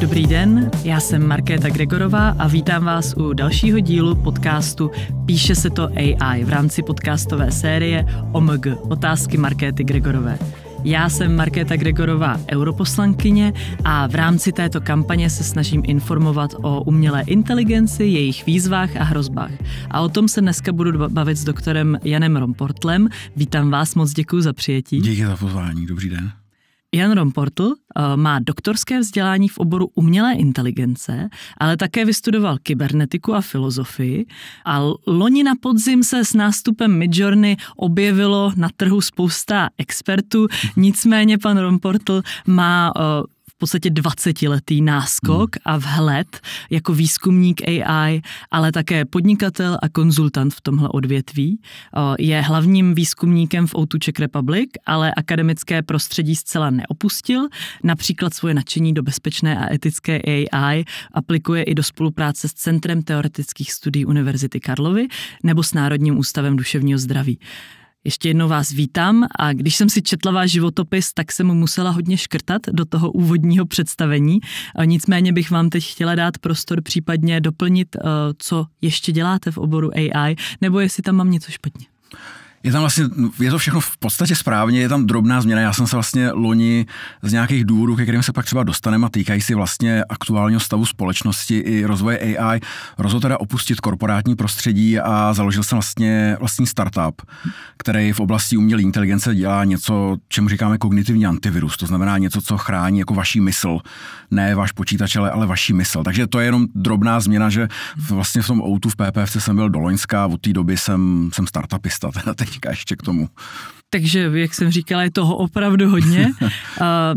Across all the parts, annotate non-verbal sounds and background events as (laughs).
Dobrý den, já jsem Markéta Gregorová a vítám vás u dalšího dílu podcastu Píše se to AI v rámci podcastové série OMG Otázky Markéty Gregorové. Já jsem Markéta Gregorová, europoslankyně a v rámci této kampaně se snažím informovat o umělé inteligenci, jejich výzvách a hrozbách. A o tom se dneska budu bavit s doktorem Janem Romportlem. Vítám vás, moc děkuji za přijetí. Díky za pozvání, dobrý den. Jan Romportl eh, má doktorské vzdělání v oboru umělé inteligence, ale také vystudoval kybernetiku a filozofii a loni na podzim se s nástupem Midjourney objevilo na trhu spousta expertů, nicméně pan Romportl má eh, podstatě 20-letý náskok hmm. a vhled jako výzkumník AI, ale také podnikatel a konzultant v tomhle odvětví. Je hlavním výzkumníkem v Outu Czech Republic, ale akademické prostředí zcela neopustil. Například svoje nadšení do bezpečné a etické AI aplikuje i do spolupráce s Centrem teoretických studií Univerzity Karlovy nebo s Národním ústavem duševního zdraví. Ještě jednou vás vítám a když jsem si četla váš životopis, tak jsem musela hodně škrtat do toho úvodního představení. Nicméně bych vám teď chtěla dát prostor případně doplnit, eh, co ještě děláte v oboru AI, nebo jestli tam mám něco špatně. Je tam vlastně, je to všechno v podstatě správně, je tam drobná změna. Já jsem se vlastně loni z nějakých důvodů, ke kterým se pak třeba dostaneme a týkají si vlastně aktuálního stavu společnosti i rozvoje AI, rozhodl teda opustit korporátní prostředí a založil jsem vlastně vlastní startup, který v oblasti umělé inteligence dělá něco, čemu říkáme kognitivní antivirus. To znamená něco, co chrání jako vaší mysl. Ne váš počítač, ale, ale vaší mysl. Takže to je jenom drobná změna, že vlastně v tom outu v PPFC jsem byl do Loňska a od té doby jsem, jsem startupista. (laughs) Teda teďka ještě k tomu. Takže, jak jsem říkala, je toho opravdu hodně. uh,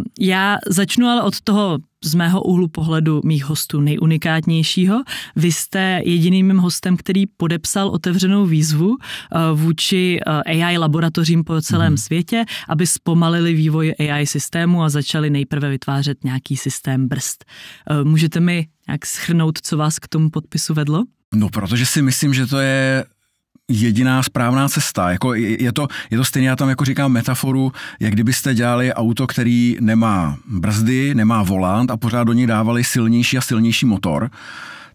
(laughs) já začnu ale od toho z mého úhlu pohledu mých hostů nejunikátnějšího. Vy jste jediným mým hostem, který podepsal otevřenou výzvu eh, vůči eh, AI laboratořím po celém mm. světě, aby zpomalili vývoj AI systému a začali nejprve vytvářet nějaký systém brzd. Můžete mi nějak schrnout, co vás k tomu podpisu vedlo? No, protože si myslím, že to je jediná správná cesta. Jako je, to, je to stejně, já tam jako říkám metaforu, jak kdybyste dělali auto, který nemá brzdy, nemá volant a pořád do něj dávali silnější a silnější motor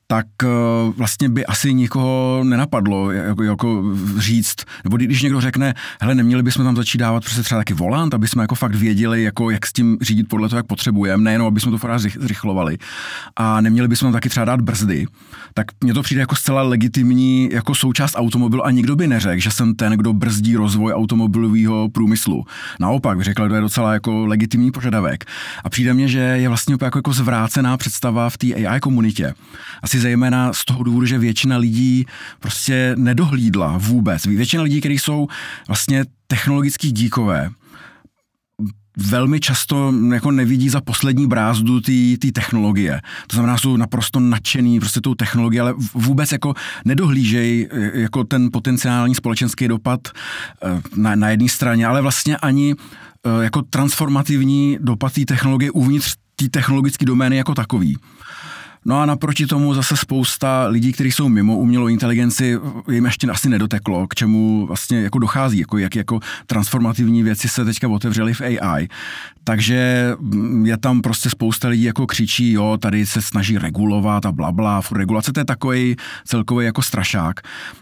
tak eh, vlastně by asi nikoho nenapadlo jako, jako říct, nebo když někdo řekne, hele, neměli bychom tam začít dávat prostě třeba taky volant, aby jsme jako fakt věděli, jako jak s tím řídit podle toho, jak potřebujeme, nejenom, aby jsme to fakt zrychlovali. A neměli bychom tam taky třeba dát brzdy, tak mně to přijde jako zcela legitimní jako součást automobilu a nikdo by neřekl, že jsem ten, kdo brzdí rozvoj automobilového průmyslu. Naopak, řekl, to je docela jako legitimní požadavek. A přijde mně, že je vlastně jako, jako zvrácená představa v té AI komunitě. Asi asi zejména z toho důvodu, že většina lidí prostě nedohlídla vůbec. Většina lidí, kteří jsou vlastně technologicky díkové, velmi často mm, jako nevidí za poslední brázdu ty technologie. To znamená, jsou naprosto nadšený prostě tou technologií, ale vůbec jako nedohlížejí e, jako ten potenciální společenský dopad e, na, na jedné straně, ale vlastně ani e, jako transformativní dopad té technologie uvnitř té technologické domény jako takový. No a naproti tomu zase spousta lidí, kteří jsou mimo umělou inteligenci, jim ještě asi nedoteklo, k čemu vlastně jako dochází, jako jak jako transformativní věci se teďka otevřely v AI. Takže mm, je tam prostě spousta lidí jako křičí, jo, tady se snaží regulovat a blabla, bla, regulace to je takový celkový jako strašák.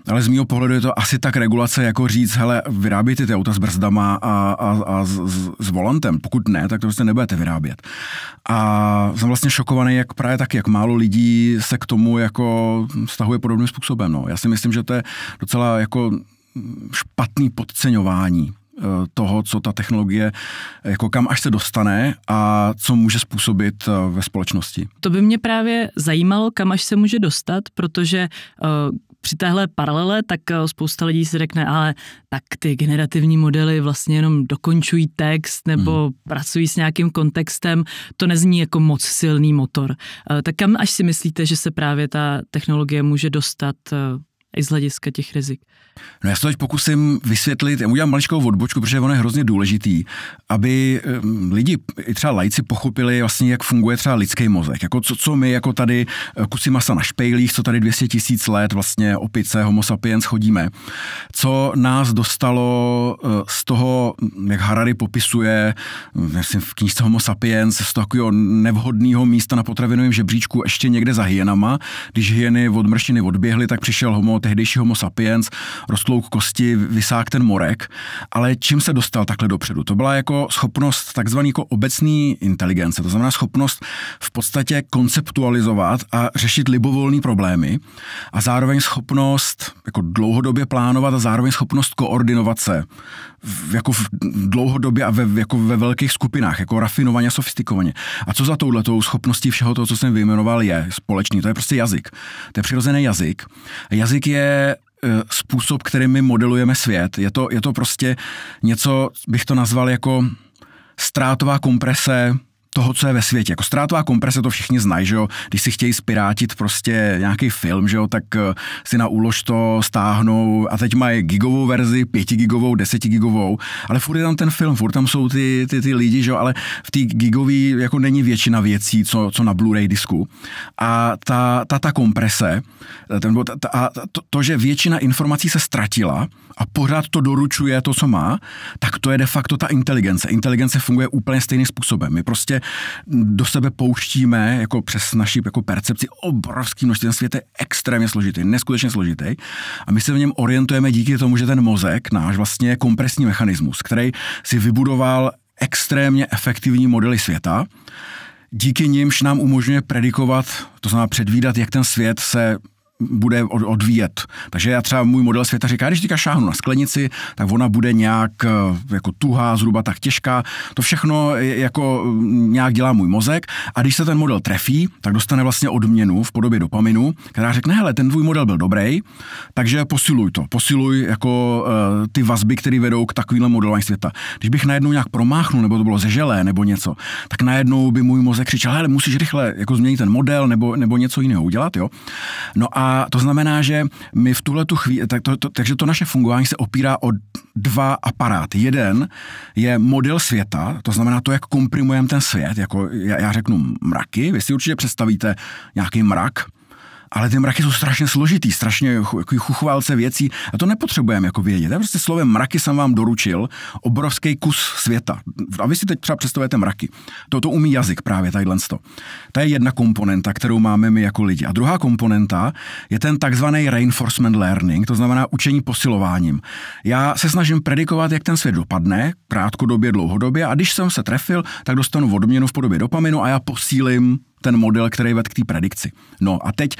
Ale z mého pohledu je to asi tak regulace jako říct, hele, vyrábíte ty auta s brzdama a, a, a s, s volantem, pokud ne, tak to prostě nebudete vyrábět. A jsem vlastně šokovaný, jak právě tak, jak málo málo lidí se k tomu jako stahuje podobným způsobem. No. Já si myslím, že to je docela jako špatný podceňování e, toho, co ta technologie, jako kam až se dostane a co může způsobit e, ve společnosti. To by mě právě zajímalo, kam až se může dostat, protože e, při téhle paralele tak eh, spousta lidí si řekne, ale tak ty generativní modely vlastně jenom dokončují text nebo mm. pracují s nějakým kontextem, to nezní jako moc silný motor. Eh, tak kam až si myslíte, že se právě ta technologie může dostat eh, i z hlediska těch rizik. No já se to teď pokusím vysvětlit, já udělám maličkou odbočku, protože ono je hrozně důležitý, aby lidi, i třeba lajci, pochopili vlastně, jak funguje třeba lidský mozek. Jako co, co my jako tady eh, kusy masa na špejlích, co tady 200 tisíc let vlastně opice, homo sapiens chodíme. Co nás dostalo eh, z toho, jak Harari popisuje, myslím, v knížce homo sapiens, z takového nevhodného místa na potravinovém žebříčku ještě někde za hyenama. Když hyeny od mršiny odběhly, tak přišel homo tehdejší homo sapiens, k kosti, vysák ten morek, ale čím se dostal takhle dopředu? To byla jako schopnost takzvaný jako obecný inteligence, to znamená schopnost v podstatě konceptualizovat a řešit libovolné problémy a zároveň schopnost jako dlouhodobě plánovat a zároveň schopnost koordinovat se v, jako v dlouhodobě a ve, jako ve velkých skupinách, jako rafinovaně, sofistikovaně. A co za touhletou schopností všeho toho, co jsem vyjmenoval, je společný. To je prostě jazyk. To je přirozený jazyk. jazyk je je eh, způsob, kterým my modelujeme svět. Je to, je to prostě něco, bych to nazval jako ztrátová komprese toho, co je ve světě. Jako ztrátová komprese to všichni znají, že jo? Když si chtějí spirátit prostě nějaký film, že jo, tak eh, si na úlož to stáhnou a teď mají gigovou verzi, pětigigovou, desetigigovou, ale furt je tam ten film, furt tam jsou ty, ty, ty lidi, že jo, ale v té gigové jako není většina věcí, co, co na Blu-ray disku. A ta, ta, ta komprese, eh, ten, ta, ta, to, to, že většina informací se ztratila a pořád to doručuje to, co má, tak to je de facto ta inteligence. Inteligence funguje úplně stejným způsobem. My prostě do sebe pouštíme jako přes naši jako percepci obrovský množství. Ten svět je extrémně složitý, neskutečně složitý. A my se v něm orientujeme díky tomu, že ten mozek, náš vlastně je kompresní mechanismus, který si vybudoval extrémně efektivní modely světa, díky nímž nám umožňuje predikovat, to znamená předvídat, jak ten svět se bude odvíjet. Takže já třeba můj model světa říká, když teďka šáhnu na sklenici, tak ona bude nějak eh, jako tuhá, zhruba tak těžká. To všechno jako mm, nějak dělá můj mozek a když se ten model trefí, tak dostane vlastně odměnu v podobě dopaminu, která řekne, hele, ten tvůj model byl dobrý, takže posiluj to, posiluj jako eh, ty vazby, které vedou k takovýmhle modelování světa. Když bych najednou nějak promáchnul, nebo to bylo ze želé, nebo něco, tak najednou by můj mozek křičel, hele, musíš rychle jako změnit ten model, nebo, nebo něco jiného udělat, jo. No a a to znamená, že my v tuhle tu chvíli, tak to, to, takže to naše fungování se opírá o dva aparáty. Jeden je model světa, to znamená to, jak komprimujeme ten svět, jako já, já řeknu mraky, vy si určitě představíte nějaký mrak, ale ty mraky jsou strašně složitý, strašně jako chuchválce věcí a to nepotřebujeme jako vědět. Já prostě slovem mraky jsem vám doručil obrovský kus světa. A vy si teď třeba představujete mraky. To, to umí jazyk právě, tadyhle to. To je jedna komponenta, kterou máme my jako lidi. A druhá komponenta je ten takzvaný reinforcement learning, to znamená učení posilováním. Já se snažím predikovat, jak ten svět dopadne, krátkodobě, dlouhodobě a když jsem se trefil, tak dostanu odměnu v podobě dopaminu a já posílím ten model, který ved k té predikci. No a teď,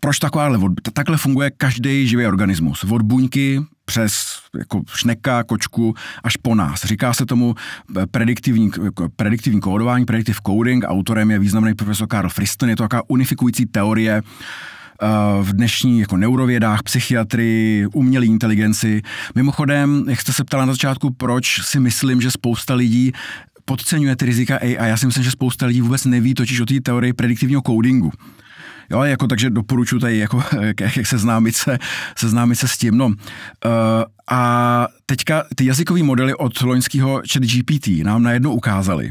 proč taková, takhle funguje každý živý organismus. Od buňky přes jako šneka, kočku až po nás. Říká se tomu eh, prediktivní, jako, prediktivní kódování, predictive coding, autorem je významný profesor Karl Friston, je to taková unifikující teorie eh, v dnešní jako neurovědách, psychiatrii, umělé inteligenci. Mimochodem, jak jste se ptala na začátku, proč si myslím, že spousta lidí podceňuje ty rizika AI. Já si myslím, že spousta lidí vůbec neví totiž o té teorii prediktivního codingu. Jo, jako takže doporučuji tady jako, (laughs) jak, jak seznámit, se, seznámit se s tím. No, uh, a teďka ty jazykové modely od loňského chat GPT nám najednou ukázaly,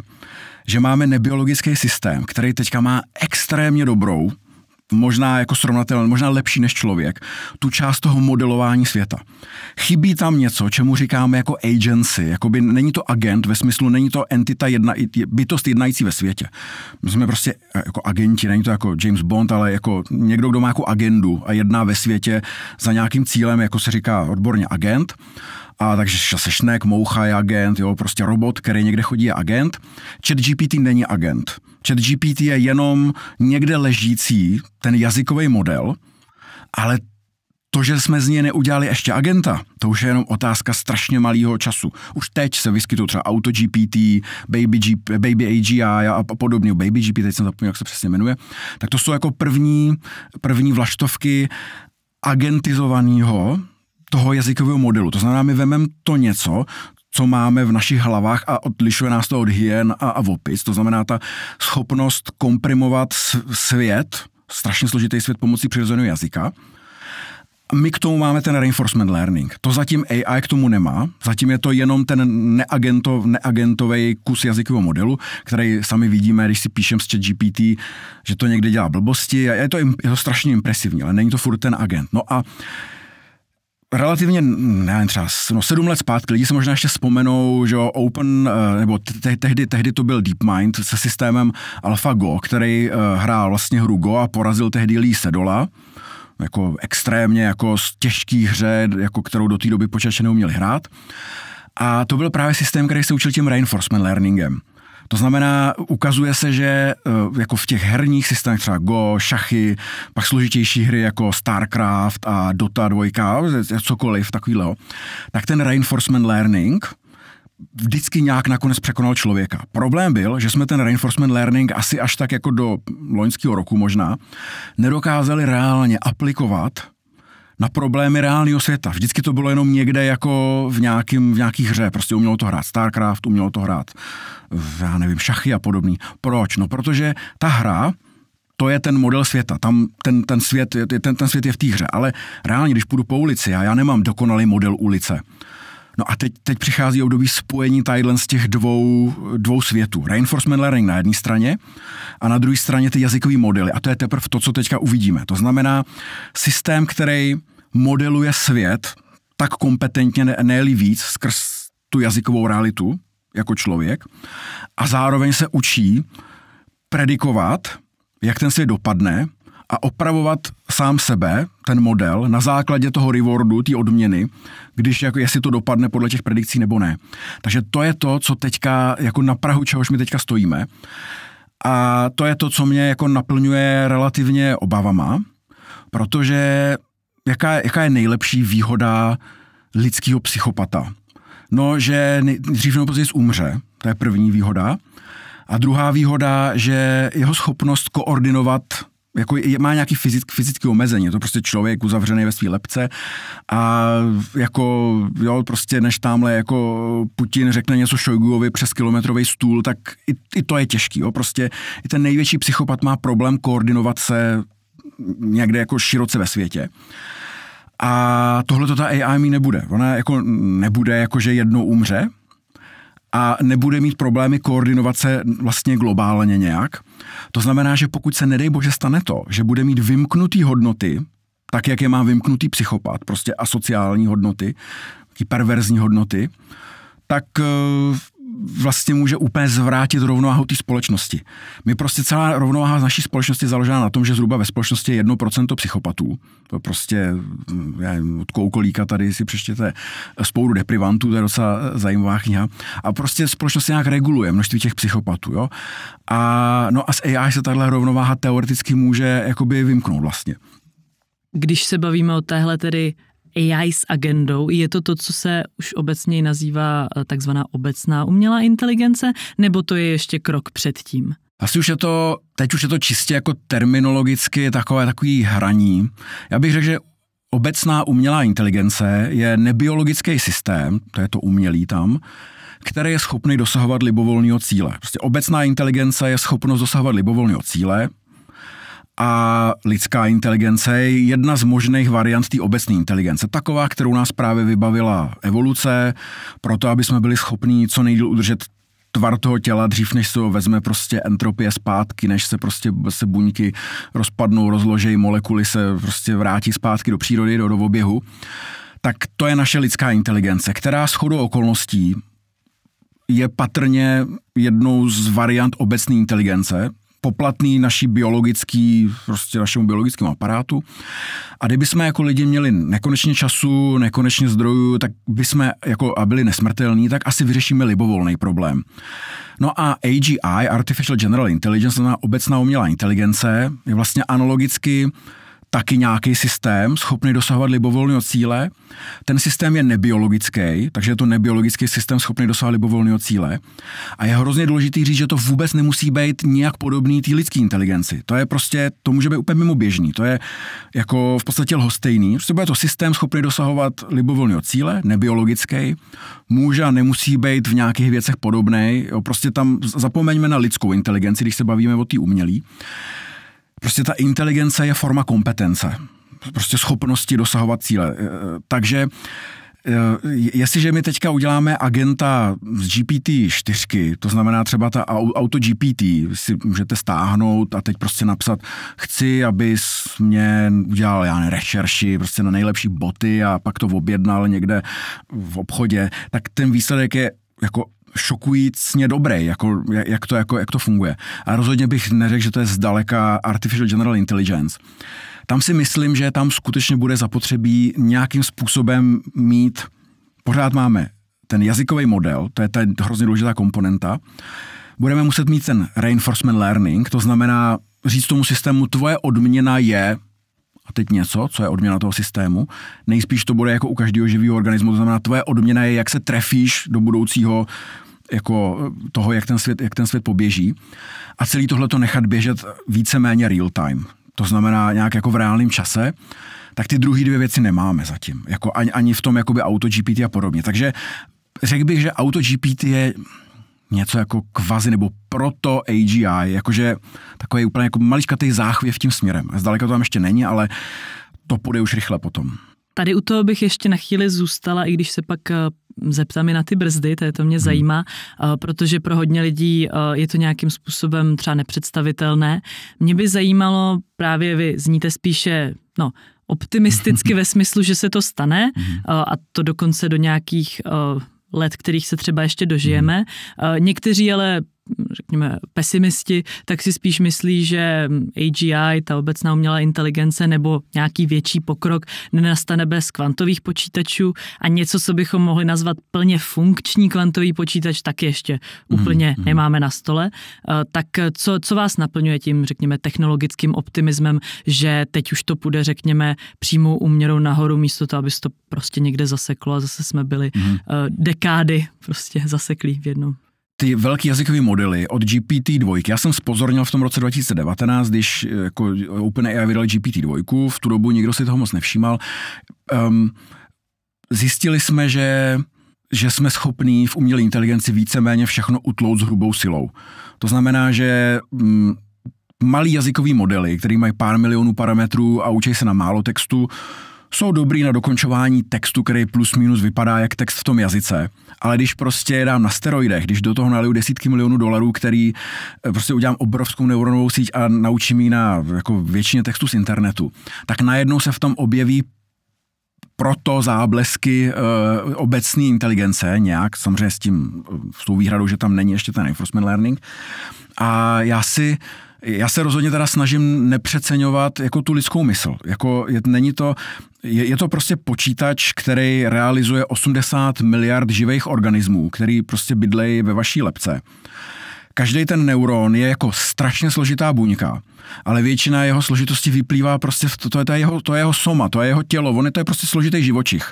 že máme nebiologický systém, který teďka má extrémně dobrou možná jako srovnatelný, možná lepší než člověk, tu část toho modelování světa. Chybí tam něco, čemu říkáme jako agency, jakoby není to agent ve smyslu, není to entita, jedna, bytost jednající ve světě. My jsme prostě eh, jako agenti, není to jako James Bond, ale jako někdo, kdo má jako agendu a jedná ve světě za nějakým cílem, jako se říká odborně agent a takže šnek, moucha je agent, jo, prostě robot, který někde chodí je agent. Chat GPT není agent. Chat GPT je jenom někde ležící ten jazykový model, ale to, že jsme z něj neudělali ještě agenta, to už je jenom otázka strašně malého času. Už teď se vyskytují třeba Auto GPT, Baby, G, Baby AGI a podobně. Baby GPT, teď jsem zapomněl, jak se přesně jmenuje. Tak to jsou jako první, první vlaštovky agentizovaného toho jazykového modelu. To znamená, my vememe to něco, co máme v našich hlavách a odlišuje nás to od hyen a, a vopic. To znamená ta schopnost komprimovat svět, strašně složitý svět pomocí přirozeného jazyka. My k tomu máme ten reinforcement learning. To zatím AI k tomu nemá. Zatím je to jenom ten neagento, neagentový kus jazykového modelu, který sami vidíme, když si píšem s GPT, že to někde dělá blbosti. Je to, je to strašně impresivní, ale není to furt ten agent. No a relativně, nevím, třeba no, sedm let zpátky, lidi se možná ještě vzpomenou, že Open, eh, nebo te- tehdy, tehdy to byl DeepMind se systémem AlphaGo, který eh, hrál vlastně hru Go a porazil tehdy Lee Sedola jako extrémně jako těžký hře, jako kterou do té doby počítače neuměli hrát. A to byl právě systém, který se učil tím reinforcement learningem. To znamená, ukazuje se, že eh, jako v těch herních systémech třeba Go, šachy, pak složitější hry jako StarCraft a Dota 2, cokoliv takového, tak ten reinforcement learning, vždycky nějak nakonec překonal člověka. Problém byl, že jsme ten reinforcement learning asi až tak jako do loňského roku možná nedokázali reálně aplikovat na problémy reálného světa. Vždycky to bylo jenom někde jako v, nějakým, v nějaký hře. Prostě umělo to hrát StarCraft, umělo to hrát, já nevím, šachy a podobný. Proč? No, protože ta hra, to je ten model světa. Tam ten, ten, svět, ten, ten svět je v té hře. Ale reálně, když půjdu po ulici, já, já nemám dokonalý model ulice. No a teď, teď přichází období spojení tadyhle z těch dvou, dvou světů. Reinforcement learning na jedné straně a na druhé straně ty jazykové modely. A to je teprve to, co teďka uvidíme. To znamená systém, který modeluje svět tak kompetentně, ne, víc, skrz tu jazykovou realitu jako člověk a zároveň se učí predikovat, jak ten svět dopadne a opravovat sám sebe, ten model, na základě toho rewardu, té odměny, když jako jestli to dopadne podle těch predikcí nebo ne. Takže to je to, co teďka, jako na Prahu, čehož my teďka stojíme. A to je to, co mě jako naplňuje relativně obavama, protože jaká, jaká je nejlepší výhoda lidského psychopata? No, že dřív nebo později umře, to je první výhoda. A druhá výhoda, že jeho schopnost koordinovat jako je, má nějaký fyzick, fyzický omezení, je to prostě člověk uzavřený ve své lepce a jako, jo, prostě než tamhle jako Putin řekne něco Šojguovi přes kilometrový stůl, tak i, i to je těžký, jo, prostě i ten největší psychopat má problém koordinovat se někde jako široce ve světě. A tohle to ta AI mi nebude. Ona jako nebude jako, že jednou umře a nebude mít problémy koordinovat se vlastně globálně nějak. To znamená, že pokud se nedej bože stane to, že bude mít vymknutý hodnoty, tak jak je má vymknutý psychopat, prostě asociální hodnoty, ty perverzní hodnoty, tak eh, vlastně může úplně zvrátit rovnováhu té společnosti. My prostě celá rovnováha naší společnosti je založena na tom, že zhruba ve společnosti je 1% psychopatů. To prostě já nevím, od Koukolíka tady si přečtěte spouru deprivantů, to je docela zajímavá kniha. A prostě společnost nějak reguluje množství těch psychopatů. Jo? A, no a s AI se tahle rovnováha teoreticky může jakoby vymknout vlastně. Když se bavíme o téhle tedy AI s agendou? Je to to, co se už obecně nazývá eh, takzvaná obecná umělá inteligence, nebo to je ještě krok předtím? Asi už je to, teď už je to čistě jako terminologicky takové takový hraní. Já bych řekl, že obecná umělá inteligence je nebiologický systém, to je to umělý tam, který je schopný dosahovat libovolného cíle. Prostě obecná inteligence je schopnost dosahovat libovolného cíle, a lidská inteligence je jedna z možných variant té obecné inteligence. Taková, kterou nás právě vybavila evoluce, proto aby jsme byli schopni co nejdíl udržet tvar toho těla, dřív než se vezme prostě entropie zpátky, než se prostě se buňky rozpadnou, rozložejí, molekuly se prostě vrátí zpátky do přírody, do, do oběhu, tak to je naše lidská inteligence, která shodou okolností je patrně jednou z variant obecné inteligence, poplatný naší biologický, prostě našemu biologickému aparátu. A kdyby jsme jako lidi měli nekonečně času, nekonečně zdrojů, tak by jsme jako a byli nesmrtelní, tak asi vyřešíme libovolný problém. No a AGI, Artificial General Intelligence, znamená obecná umělá inteligence, je vlastně analogicky taky nějaký systém, schopný dosahovat libovolného cíle. Ten systém je nebiologický, takže je to nebiologický systém schopný dosahovat libovolného cíle. A je hrozně důležitý říct, že to vůbec nemusí být nějak podobný té lidské inteligenci. To je prostě, to může být úplně mimo běžný. To je jako v podstatě lhostejný. Prostě bude to systém schopný dosahovat libovolného cíle, nebiologický. Může a nemusí být v nějakých věcech podobný. Prostě tam zapomeňme na lidskou inteligenci, když se bavíme o té umělý. Prostě ta inteligence je forma kompetence, prostě schopnosti dosahovat cíle. Eh, takže eh, Jestliže my teďka uděláme agenta z GPT-4, to znamená třeba ta auto GPT, si můžete stáhnout a teď prostě napsat, chci, abys mě udělal, já rešerši, prostě na nejlepší boty a pak to objednal někde v obchodě, tak ten výsledek je jako šokujícně dobrý, jako, jak, to, jako, jak to funguje. A rozhodně bych neřekl, že to je zdaleka artificial general intelligence. Tam si myslím, že tam skutečně bude zapotřebí nějakým způsobem mít, pořád máme ten jazykový model, to je ta hrozně důležitá komponenta, budeme muset mít ten reinforcement learning, to znamená říct tomu systému, tvoje odměna je a teď něco, co je odměna toho systému. Nejspíš to bude jako u každého živého organismu, to znamená, tvoje odměna je, jak se trefíš do budoucího jako toho, jak ten svět, jak ten svět poběží. A celý tohle to nechat běžet víceméně real time. To znamená nějak jako v reálném čase tak ty druhé dvě věci nemáme zatím. Jako ani, ani v tom jakoby auto GPT a podobně. Takže řekl bych, že auto GPT je něco jako kvazi nebo proto AGI, jakože takový úplně jako maličkatý záchvěv tím směrem. Zdaleka to tam ještě není, ale to půjde už rychle potom. Tady u toho bych ještě na chvíli zůstala, i když se pak eh, zeptám i na ty brzdy, to, je to mě hmm. zajímá, eh, protože pro hodně lidí eh, je to nějakým způsobem třeba nepředstavitelné. Mě by zajímalo, právě vy zníte spíše, no, optimisticky (laughs) ve smyslu, že se to stane hmm. a to dokonce do nějakých let, kterých se třeba ještě dožijeme. Hmm. Eh, někteří ale řekněme, pesimisti, tak si spíš myslí, že AGI, ta obecná umělá inteligence nebo nějaký větší pokrok nenastane bez kvantových počítačů a něco, co bychom mohli nazvat plně funkční kvantový počítač, tak ještě mhm, úplně mm, nemáme na stole. Eh, tak co, co vás naplňuje tím, řekněme, technologickým optimismem, že teď už to půjde, řekněme, přímou úměrou nahoru, místo toho, aby se to prostě někde zaseklo a zase jsme byli mm. dekády prostě zaseklí v jednom? ty velký jazykové modely od GPT-2. Já jsem spozornil v tom roce 2019, když eh, jako OpenAI vydali GPT-2, v tu dobu nikdo si toho moc nevšímal. Um, zjistili jsme, že že jsme schopní v umělé inteligenci víceméně všechno utlout s hrubou silou. To znamená, že mm, malý jazykový modely, který mají pár milionů parametrů a učí se na málo textu, jsou dobrý na dokončování textu, který plus minus vypadá jak text v tom jazyce ale když prostě dám na steroidech, když do toho naliju desítky milionů dolarů, který eh, prostě udělám obrovskou neuronovou síť a naučím ji na jako většině textu z internetu, tak najednou se v tom objeví proto záblesky e, obecné inteligence nějak, samozřejmě s tím, eh, s tou výhradou, že tam není ještě ten reinforcement learning. A já si já se rozhodně teda snažím nepřeceňovat jako tu lidskou mysl. Jako je, není to, je, je to prostě počítač, který realizuje 80 miliard živých organismů, který prostě bydlejí ve vaší lepce. Každý ten neuron je jako strašně složitá buňka, ale většina jeho složitosti vyplývá prostě, v to, to, je, to, je jeho, to je jeho soma, to je jeho tělo, on je, to je prostě složitý živočich.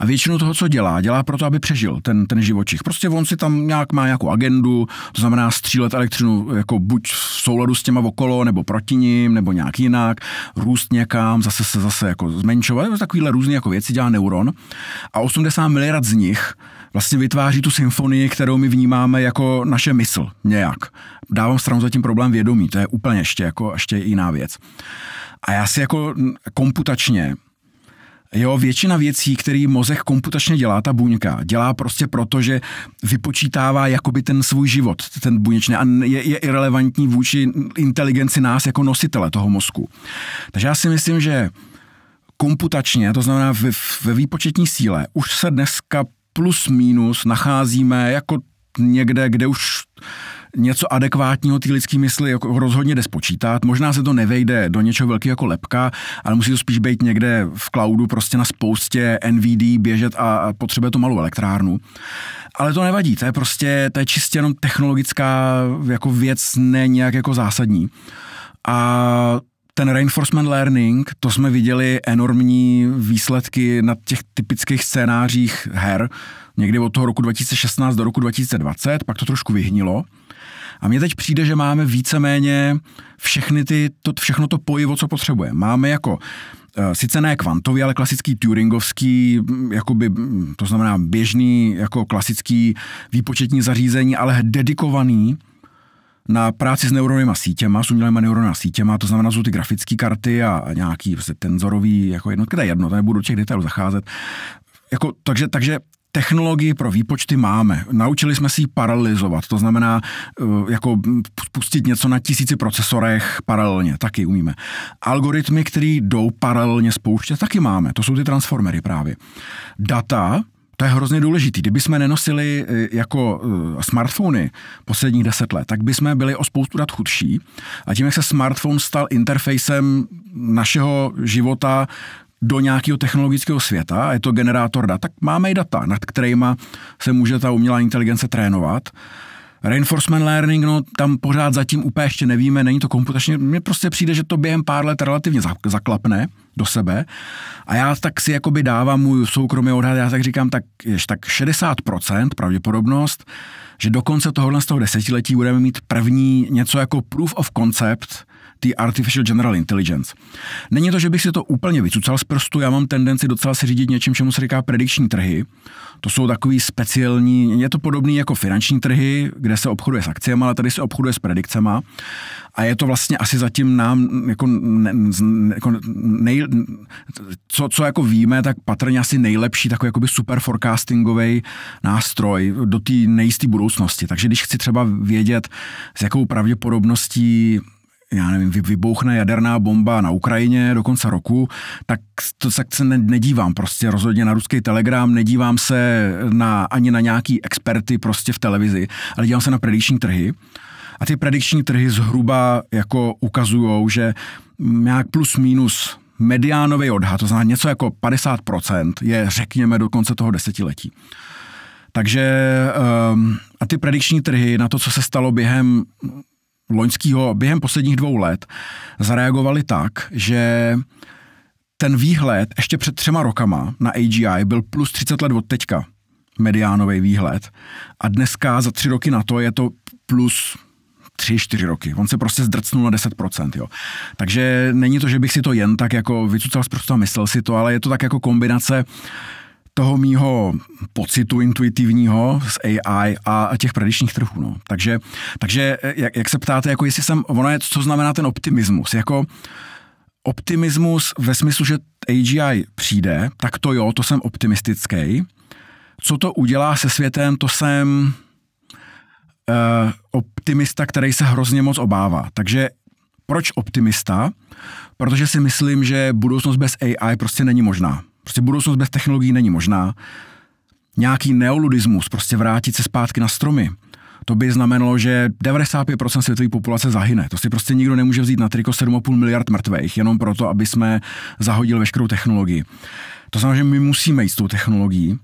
A většinu toho, co dělá, dělá proto, aby přežil ten, ten živočich. Prostě on si tam nějak má nějakou agendu, to znamená střílet elektřinu jako buď v souladu s těma okolo, nebo proti ním, nebo nějak jinak, růst někam, zase se zase jako zmenšovat, takovýhle různé jako věci dělá neuron. A 80 miliard z nich vlastně vytváří tu symfonii, kterou my vnímáme jako naše mysl nějak. Dávám stranu zatím problém vědomí, to je úplně ještě, jako, ještě jiná věc. A já si jako komputačně Jo, většina věcí, které mozek komputačně dělá, ta buňka, dělá prostě proto, že vypočítává jakoby ten svůj život, ten buněčný, a je, je irrelevantní vůči inteligenci nás jako nositele toho mozku. Takže já si myslím, že komputačně, to znamená ve, ve výpočetní síle, už se dneska plus minus nacházíme jako někde, kde už něco adekvátního té lidské mysli jako rozhodně jde spočítat. Možná se to nevejde do něčeho velkého jako lepka, ale musí to spíš být někde v cloudu, prostě na spoustě NVD běžet a potřebuje to malou elektrárnu. Ale to nevadí, to je prostě, to je čistě jenom technologická jako věc, ne nějak jako zásadní. A ten reinforcement learning, to jsme viděli enormní výsledky na těch typických scénářích her, někdy od toho roku 2016 do roku 2020, pak to trošku vyhnilo. A mně teď přijde, že máme víceméně všechny ty, to, všechno to pojivo, co potřebujeme. Máme jako eh, sice ne kvantový, ale klasický Turingovský, mm, jakoby, mm, to znamená běžný, jako klasický výpočetní zařízení, ale dedikovaný na práci s neuronovými sítěma, s umělými neuronovými sítěma, to znamená, jsou ty grafické karty a nějaký vlastně tenzorový jako jednotky, to je jedno, to nebudu do těch detailů zacházet. Jako, takže, takže technologii pro výpočty máme. Naučili jsme si ji paralelizovat, to znamená eh, jako spustit něco na tisíci procesorech paralelně, taky umíme. Algoritmy, které jdou paralelně spouštět, taky máme. To jsou ty transformery právě. Data, to je hrozně důležitý. Kdyby jsme nenosili eh, jako eh, smartfony posledních deset let, tak by jsme byli o spoustu dat chudší. A tím, jak se smartphone stal interfejsem našeho života, do nějakého technologického světa, je to generátor dat, tak máme i data, nad kterými se může ta umělá inteligence trénovat Reinforcement learning, no tam pořád zatím úplně ještě nevíme, není to komputačně, mně prostě přijde, že to během pár let relativně zaklapne do sebe a já tak si jakoby dávám můj soukromý odhad, já tak říkám, tak, jež, tak 60% pravděpodobnost, že do konce tohohle z toho desetiletí budeme mít první něco jako proof of concept, ty Artificial General Intelligence. Není to, že bych si to úplně vycucal z prstu, já mám tendenci docela se řídit něčím, čemu se říká predikční trhy. To jsou takový speciální, je to podobný jako finanční trhy, kde se obchoduje s akciemi, ale tady se obchoduje s predikcemi A je to vlastně asi zatím nám, jako, ne, jako nej, co, co jako víme, tak patrně asi nejlepší takový jakoby super forecastingový nástroj do té nejisté budoucnosti. Takže když chci třeba vědět, s jakou pravděpodobností já nevím, vybouchne jaderná bomba na Ukrajině do konce roku, tak to tak se nedívám prostě rozhodně na ruský telegram, nedívám se na, ani na nějaký experty prostě v televizi, ale dívám se na prediční trhy. A ty predikční trhy zhruba jako ukazují, že nějak plus minus mediánový odhad, to znamená něco jako 50%, je řekněme do konce toho desetiletí. Takže um, a ty predikční trhy na to, co se stalo během loňského během posledních dvou let zareagovali tak, že ten výhled ještě před třema rokama na AGI byl plus 30 let od teďka, mediánový výhled. A dneska za tři roky na to je to plus tři, čtyři roky. On se prostě zdrcnul na 10%. Jo. Takže není to, že bych si to jen tak jako vycucal z prostě a myslel si to, ale je to tak jako kombinace toho mýho pocitu intuitivního z AI a těch predičních trhů. No. Takže, takže eh, jak, jak, se ptáte, jako jestli jsem, ono je, co znamená ten optimismus? Jako optimismus ve smyslu, že AGI přijde, tak to jo, to jsem optimistický. Co to udělá se světem, to jsem uh, optimista, který se hrozně moc obává. Takže proč optimista? Protože si myslím, že budoucnost bez AI prostě není možná. Prostě budoucnost bez technologií není možná. Nějaký neoludismus, prostě vrátit se zpátky na stromy, to by znamenalo, že 95% světové populace zahyne. To si prostě nikdo nemůže vzít na triko 7,5 miliard mrtvých, jenom proto, aby jsme zahodili veškerou technologii. To znamená, že my musíme jít s tou technologií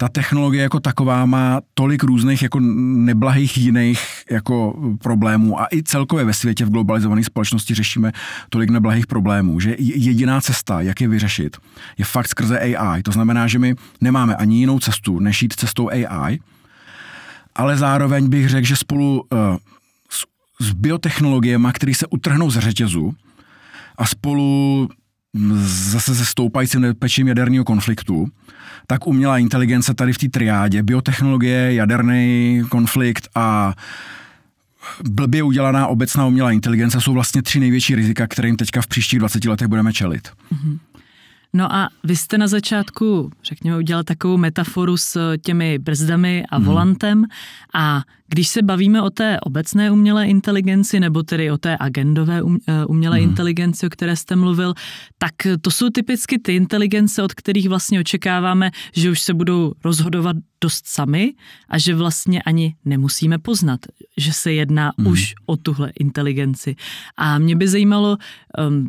ta technologie jako taková má tolik různých jako neblahých jiných jako problémů a i celkově ve světě v globalizované společnosti řešíme tolik neblahých problémů, že jediná cesta, jak je vyřešit, je fakt skrze AI. To znamená, že my nemáme ani jinou cestu, než jít cestou AI, ale zároveň bych řekl, že spolu uh, s, s biotechnologiemi, které se utrhnou z řetězu a spolu hm, zase se stoupajícím nebezpečím jaderního konfliktu, tak umělá inteligence tady v té triádě, biotechnologie, jaderný konflikt a blbě udělaná obecná umělá inteligence jsou vlastně tři největší rizika, kterým teďka v příštích 20 letech budeme čelit. Mm-hmm. No a vy jste na začátku, řekněme, udělal takovou metaforu s eh, těmi brzdami a mhm. volantem a když se bavíme o té obecné umělé inteligenci, nebo tedy o té agendové um, eh, umělé hmm. inteligenci, o které jste mluvil, tak eh, to jsou typicky ty inteligence, od kterých vlastně očekáváme, že už se budou rozhodovat dost sami a že vlastně ani nemusíme poznat, že se jedná hmm. už o tuhle inteligenci. A mě by zajímalo, ehm,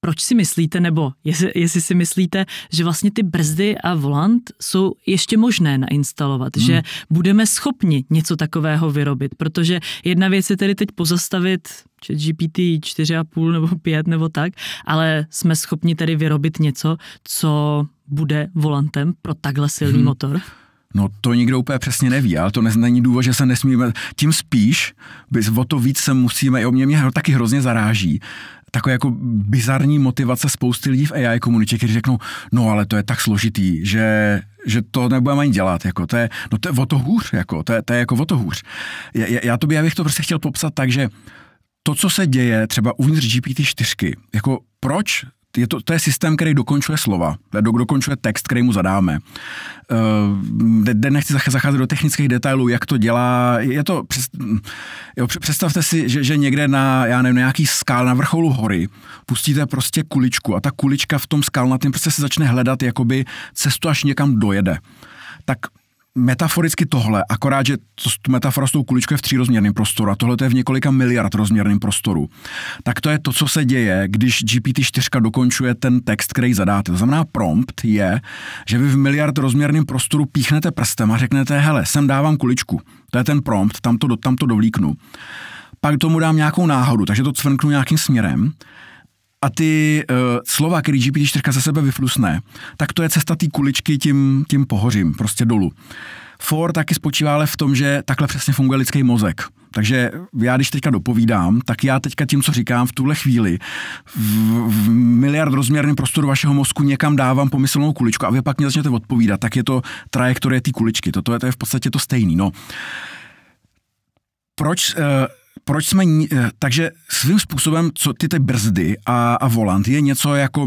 proč si myslíte, nebo jestli, jestli si myslíte, že vlastně ty brzdy a volant jsou ještě možné nainstalovat, hmm. že budeme schopni něco takového vyrobit, protože jedna věc je tedy teď pozastavit GPT 4,5 nebo 5 nebo tak, ale jsme schopni tedy vyrobit něco, co bude volantem pro takhle silný hmm. motor? No to nikdo úplně přesně neví, ale to není důvod, že se nesmíme, tím spíš, bys o to víc se musíme, jo, mě, mě taky hrozně zaráží, takové jako bizarní motivace spousty lidí v AI komunitě, kteří řeknou, no ale to je tak složitý, že, že to nebudeme ani dělat, jako to je, no to je o to hůř, jako, to je, to je jako o to hůř. Já, já, to by, já bych to prostě chtěl popsat tak, že to, co se děje třeba uvnitř GPT-4, jako proč je to, to je systém, který dokončuje slova, do, dokončuje text, který mu zadáme. Uh, nechci zacházet do technických detailů, jak to dělá. Je to, jo, představte si, že, že někde na, já nevím, na nějaký skál, na vrcholu hory pustíte prostě kuličku a ta kulička v tom skálnatém prostě se začne hledat jakoby cestu, až někam dojede. Tak metaforicky tohle, akorát, že to, metafora s tou kuličkou je v třírozměrném prostoru a tohle to je v několika miliard rozměrném prostoru, tak to je to, co se děje, když GPT-4 dokončuje ten text, který zadáte. To znamená, prompt je, že vy v miliard rozměrném prostoru píchnete prstem a řeknete, hele, sem dávám kuličku. To je ten prompt, tam to, tam to dovlíknu. Pak tomu dám nějakou náhodu, takže to cvrknu nějakým směrem a ty uh, slova, který GPT-4 za sebe vyflusne, tak to je cesta té kuličky tím, tím pohořím, prostě dolů. For taky spočívá ale v tom, že takhle přesně funguje lidský mozek. Takže já, když teďka dopovídám, tak já teďka tím, co říkám v tuhle chvíli, v, v miliard rozměrném prostoru vašeho mozku někam dávám pomyslnou kuličku a vy pak mě začnete odpovídat, tak je to trajektorie té kuličky. Toto je, to je v podstatě to stejný. No. Proč uh, proč jsme, eh, takže svým způsobem, co ty ty brzdy a, a volant je něco jako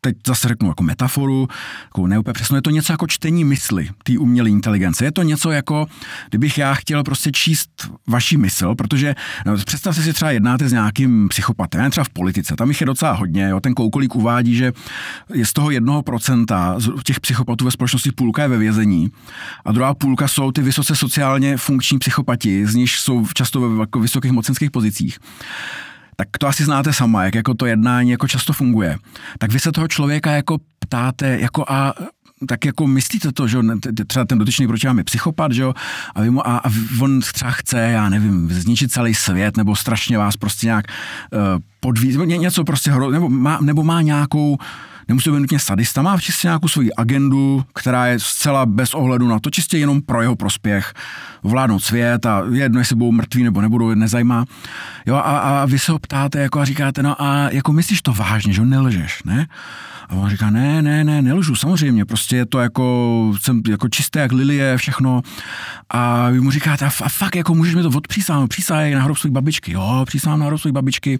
teď zase řeknu jako metaforu, jako neúplně přesně, je to něco jako čtení mysli, té umělé inteligence. Je to něco jako, kdybych já chtěl prostě číst vaši mysl, protože no, představte si třeba jednáte s nějakým psychopatem, třeba v politice, tam jich je docela hodně, jo. ten koukolík uvádí, že je z toho jednoho procenta těch psychopatů ve společnosti půlka je ve vězení a druhá půlka jsou ty vysoce sociálně funkční psychopati, z nich jsou často ve jako vysokých mocenských pozicích tak to asi znáte sama, jak jako to jednání jako často funguje. Tak vy se toho člověka jako ptáte, jako a tak jako myslíte to, že třeba ten dotyčný proč vám je psychopat, že a, vy mu, a, a on třeba chce, já nevím, zničit celý svět, nebo strašně vás prostě nějak uh, eh, podví, něco prostě hro, nebo má, nebo má nějakou nemusí být nutně sadista, má čistě nějakou svoji agendu, která je zcela bez ohledu na to, čistě jenom pro jeho prospěch, vládnout svět a jedno, jestli budou mrtví nebo nebudou, nezajímá. Jo, a, a vy se ho ptáte jako a říkáte, no a jako myslíš to vážně, že nelžeš, ne? A on říká, ne, ne, ne, nelžu, samozřejmě, prostě je to jako, jsem jako čisté jak lilie, všechno. A vy mu říkáte, a, fakt, jako můžeš mi to odpřísáhnout, přísahej na hrob svých babičky, jo, přísahám na hrob svých babičky.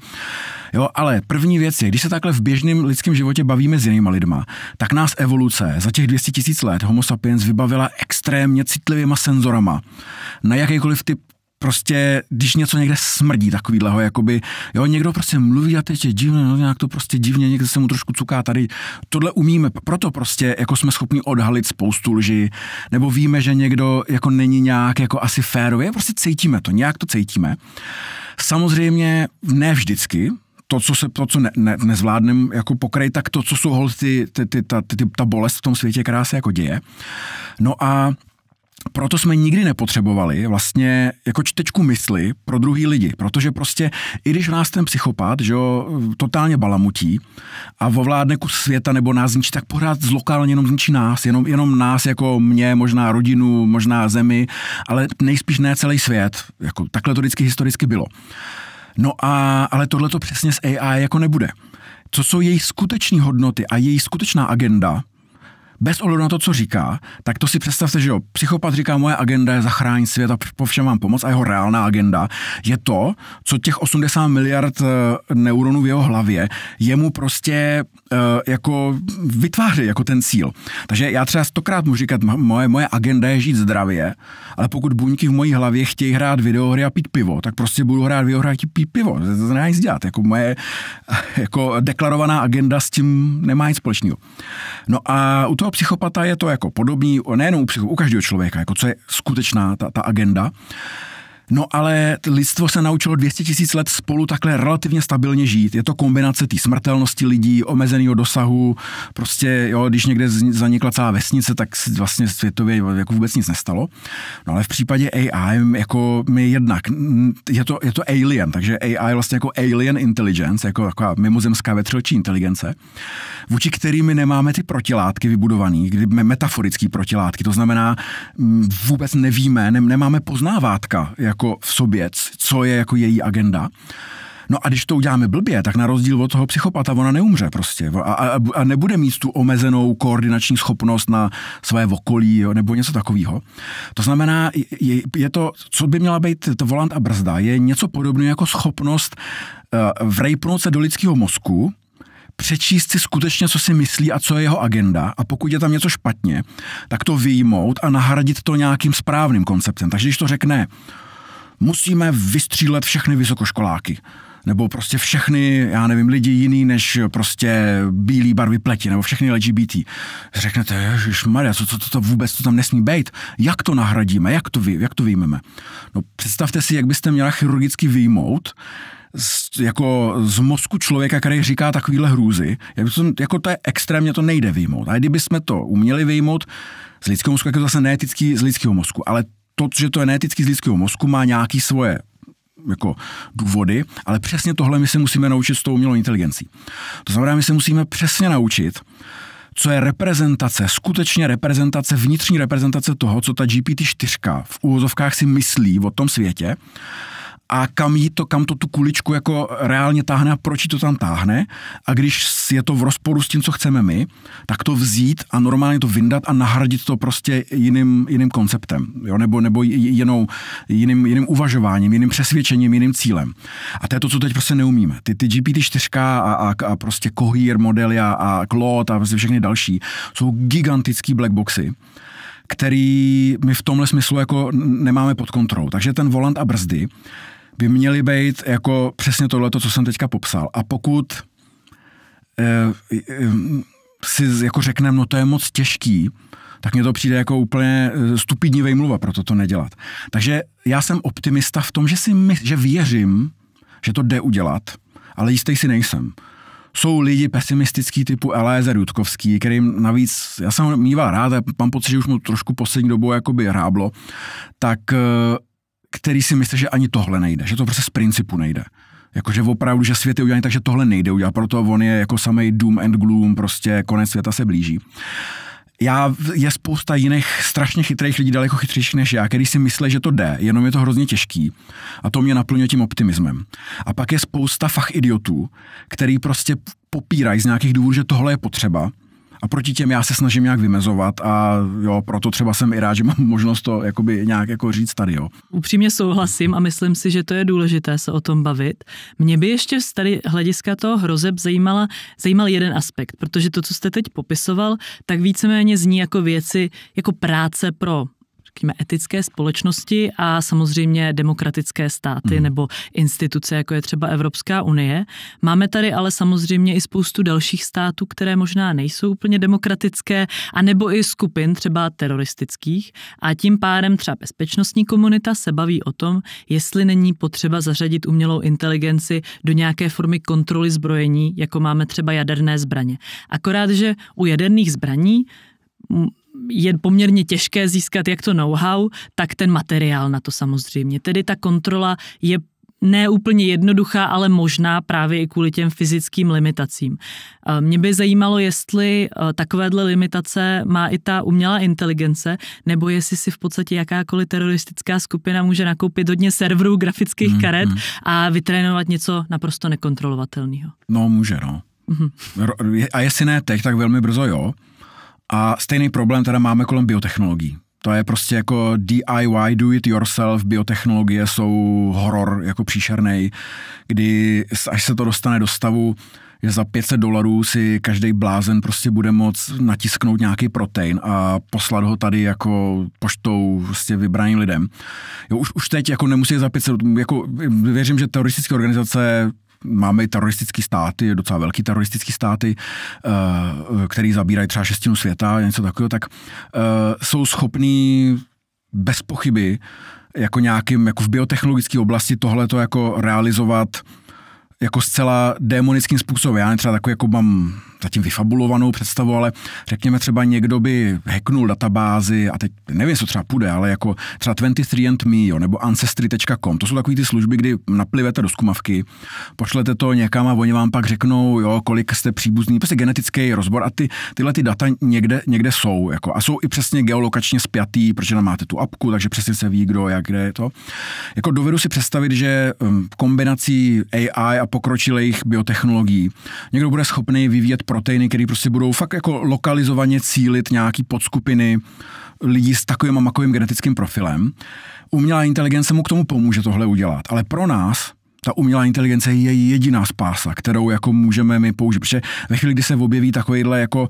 Jo, ale první věc je, když se takhle v běžném lidském životě bavíme s jinýma lidma, tak nás evoluce za těch 200 tisíc let Homo sapiens vybavila extrémně citlivýma senzorama na jakýkoliv typ prostě, když něco někde smrdí takovýhleho, jakoby, jo, někdo prostě mluví a teď je divně, no, nějak to prostě divně, někde se mu trošku cuká tady. Tohle umíme, proto prostě, jako jsme schopni odhalit spoustu lži, nebo víme, že někdo jako není nějak jako asi férově, prostě cítíme to, nějak to cítíme. Samozřejmě ne vždycky, to, co se to, co ne, ne, nezvládnem jako pokraj, tak to, co jsou hol ty, ty, ty, ta, ty, ta bolest v tom světě, která se jako děje. No a proto jsme nikdy nepotřebovali vlastně jako čtečku mysli pro druhý lidi, protože prostě i když nás ten psychopat, že jo, totálně balamutí a ovládne kus světa nebo nás zničí, tak pořád zlokálně jenom zničí nás, jenom, jenom nás jako mě, možná rodinu, možná zemi, ale nejspíš ne celý svět. Jako, takhle to vždycky historicky bylo. No a, ale tohle to přesně s AI jako nebude. Co jsou její skuteční hodnoty a její skutečná agenda, bez ohledu na to, co říká, tak to si představte, že jo, psychopat říká, moje agenda je zachránit svět a po všem vám pomoc a jeho reálná agenda je to, co těch 80 miliard eh, neuronů v jeho hlavě jemu prostě Eh, jako vytváří jako ten cíl. Takže já třeba stokrát můžu říkat, moje, moje agenda je žít zdravě, ale pokud buňky v mojí hlavě chtějí hrát videohry a pít pivo, tak prostě budu hrát videohry a pít pivo. To, se nedá nic dělat. Jako moje (laughs) jako deklarovaná agenda s tím nemá nic společného. No a u toho psychopata je to jako podobný, nejenom u, psychopata, u každého člověka, jako co je skutečná ta, ta agenda. No ale lidstvo se naučilo 200 tisíc let spolu takhle relativně stabilně žít. Je to kombinace té smrtelnosti lidí, omezeného dosahu, prostě, jo, když někde zanikla celá vesnice, tak vlastně světově jako vůbec nic nestalo. No ale v případě AI, jako my jednak, je to, je to alien, takže AI vlastně jako alien intelligence, jako taková mimozemská vetřelčí inteligence, vůči kterými nemáme ty protilátky vybudované, kdy metaforické protilátky, to znamená, vůbec nevíme, nemáme poznávátka, jako jako v sobě, co je jako její agenda. No a když to uděláme blbě, tak na rozdíl od toho psychopata ona neumře prostě a, a, a nebude mít tu omezenou koordinační schopnost na své okolí jo, nebo něco takového. To znamená, je, je to, co by měla být to volant a brzda, je něco podobného jako schopnost uh, vrejpnout se do lidského mozku, přečíst si skutečně, co si myslí a co je jeho agenda a pokud je tam něco špatně, tak to vyjmout a nahradit to nějakým správným konceptem. Takže když to řekne, musíme vystřílet všechny vysokoškoláky nebo prostě všechny, já nevím, lidi jiný než prostě bílý barvy pleti, nebo všechny LGBT. Řeknete, že Maria, co, co, to, to vůbec, to tam nesmí být? Jak to nahradíme? Jak to, vy, jak to vyjmeme? No představte si, jak byste měla chirurgicky vyjmout z, jako z mozku člověka, který říká takovýhle hrůzy, jak to, jako to je extrémně, to nejde vyjmout. A kdyby jsme to uměli vyjmout, z lidského mozku, jako to zase neetický z lidského mozku, ale to, že to je geneticky z lidského mozku, má nějaký svoje jako důvody, ale přesně tohle my se musíme naučit s tou umělou inteligencí. To znamená, my se musíme přesně naučit, co je reprezentace, skutečně reprezentace, vnitřní reprezentace toho, co ta GPT-4 v úvozovkách si myslí o tom světě a kam jí to, kam to tu kuličku jako reálně táhne a proč jí to tam táhne. A když je to v rozporu s tím, co chceme my, tak to vzít a normálně to vyndat a nahradit to prostě jiným, jiným konceptem, jo? nebo, nebo jinou, jiným, jiným uvažováním, jiným přesvědčením, jiným cílem. A to je to, co teď prostě neumíme. Ty, ty GPT-4 a, a, a prostě Cohere modely a, a Claude a prostě všechny další jsou gigantický blackboxy který my v tomhle smyslu jako nemáme pod kontrolou. Takže ten volant a brzdy by měly být jako přesně tohle, co jsem teďka popsal. A pokud e, e, si jako řekneme, no to je moc těžký, tak mně to přijde jako úplně eh, stupidní vejmluva pro to, nedělat. Takže já jsem optimista v tom, že, si my, že věřím, že to jde udělat, ale jistý si nejsem. Jsou lidi pesimistický typu Elézer Judkovský, kterým navíc, já jsem ho mýval rád, a mám pocit, že už mu trošku poslední dobou jakoby hráblo, tak který si myslí, že ani tohle nejde, že to prostě z principu nejde. Jakože opravdu, že svět je udělaný tak, že tohle nejde udělat, proto on je jako samý doom and gloom, prostě konec světa se blíží. Já, je spousta jiných strašně chytrých lidí, daleko chytřejších než já, který si myslí, že to jde, jenom je to hrozně těžký. A to mě naplňuje tím optimismem. A pak je spousta fach idiotů, který prostě popírají z nějakých důvodů, že tohle je potřeba a proti těm já se snažím nějak vymezovat a jo, proto třeba jsem i rád, že mám možnost to jakoby nějak jako říct tady, jo. Upřímně souhlasím a myslím si, že to je důležité se o tom bavit. Mě by ještě z tady hlediska toho hrozeb zajímala, zajímal jeden aspekt, protože to, co jste teď popisoval, tak víceméně zní jako věci, jako práce pro řekněme, etické společnosti a samozřejmě demokratické státy hmm. nebo instituce, jako je třeba Evropská unie. Máme tady ale samozřejmě i spoustu dalších států, které možná nejsou úplně demokratické, a nebo i skupin třeba teroristických. A tím pádem třeba bezpečnostní komunita se baví o tom, jestli není potřeba zařadit umělou inteligenci do nějaké formy kontroly zbrojení, jako máme třeba jaderné zbraně. Akorát, že u jaderných zbraní je poměrně těžké získat jak to know-how, tak ten materiál na to samozřejmě. Tedy ta kontrola je ne úplně jednoduchá, ale možná právě i kvůli těm fyzickým limitacím. Eh, mě by zajímalo, jestli eh, takovéhle limitace má i ta umělá inteligence, nebo jestli si v podstatě jakákoliv teroristická skupina může nakoupit hodně serverů, grafických mm, karet mm. a vytrénovat něco naprosto nekontrolovatelného. No, může, no. Mm-hmm. A jestli ne teď, tak velmi brzo jo. A stejný problém teda máme kolem biotechnologií. To je prostě jako DIY, do it yourself, biotechnologie jsou horor jako příšerný, kdy až se to dostane do stavu, že za 500 dolarů si každý blázen prostě bude moct natisknout nějaký protein a poslat ho tady jako poštou prostě vybraným lidem. Jo, už, už teď jako nemusí za 500, jako věřím, že teroristické organizace máme i teroristické státy, docela velký teroristický státy, eh, který zabírají třeba šestinu světa, něco takového, tak eh, jsou schopní bez pochyby jako nějakým, jako v biotechnologické oblasti tohle to jako realizovat jako zcela démonickým způsobem. Já třeba takový jako mám zatím vyfabulovanou představu, ale řekněme třeba někdo by hacknul databázy a teď nevím, co třeba půjde, ale jako třeba 23andMe jo, nebo Ancestry.com, to jsou takové ty služby, kdy naplivete do skumavky, pošlete to někam a oni vám pak řeknou, jo, kolik jste příbuzný, prostě genetický rozbor a ty, tyhle ty data někde, někde jsou jako, a jsou i přesně geolokačně spjatý, protože tam máte tu apku, takže přesně se ví, kdo, jak, kde je to. Jako dovedu si představit, že um, kombinací AI a pokročilých biotechnologií někdo bude schopný vyvíjet proteiny, které prostě budou fakt jako lokalizovaně cílit nějaký podskupiny lidí s takovým a makovým genetickým profilem. Umělá inteligence mu k tomu pomůže tohle udělat, ale pro nás ta umělá inteligence je jediná spása, kterou jako můžeme my použít. Protože ve chvíli, kdy se objeví takovýhle jako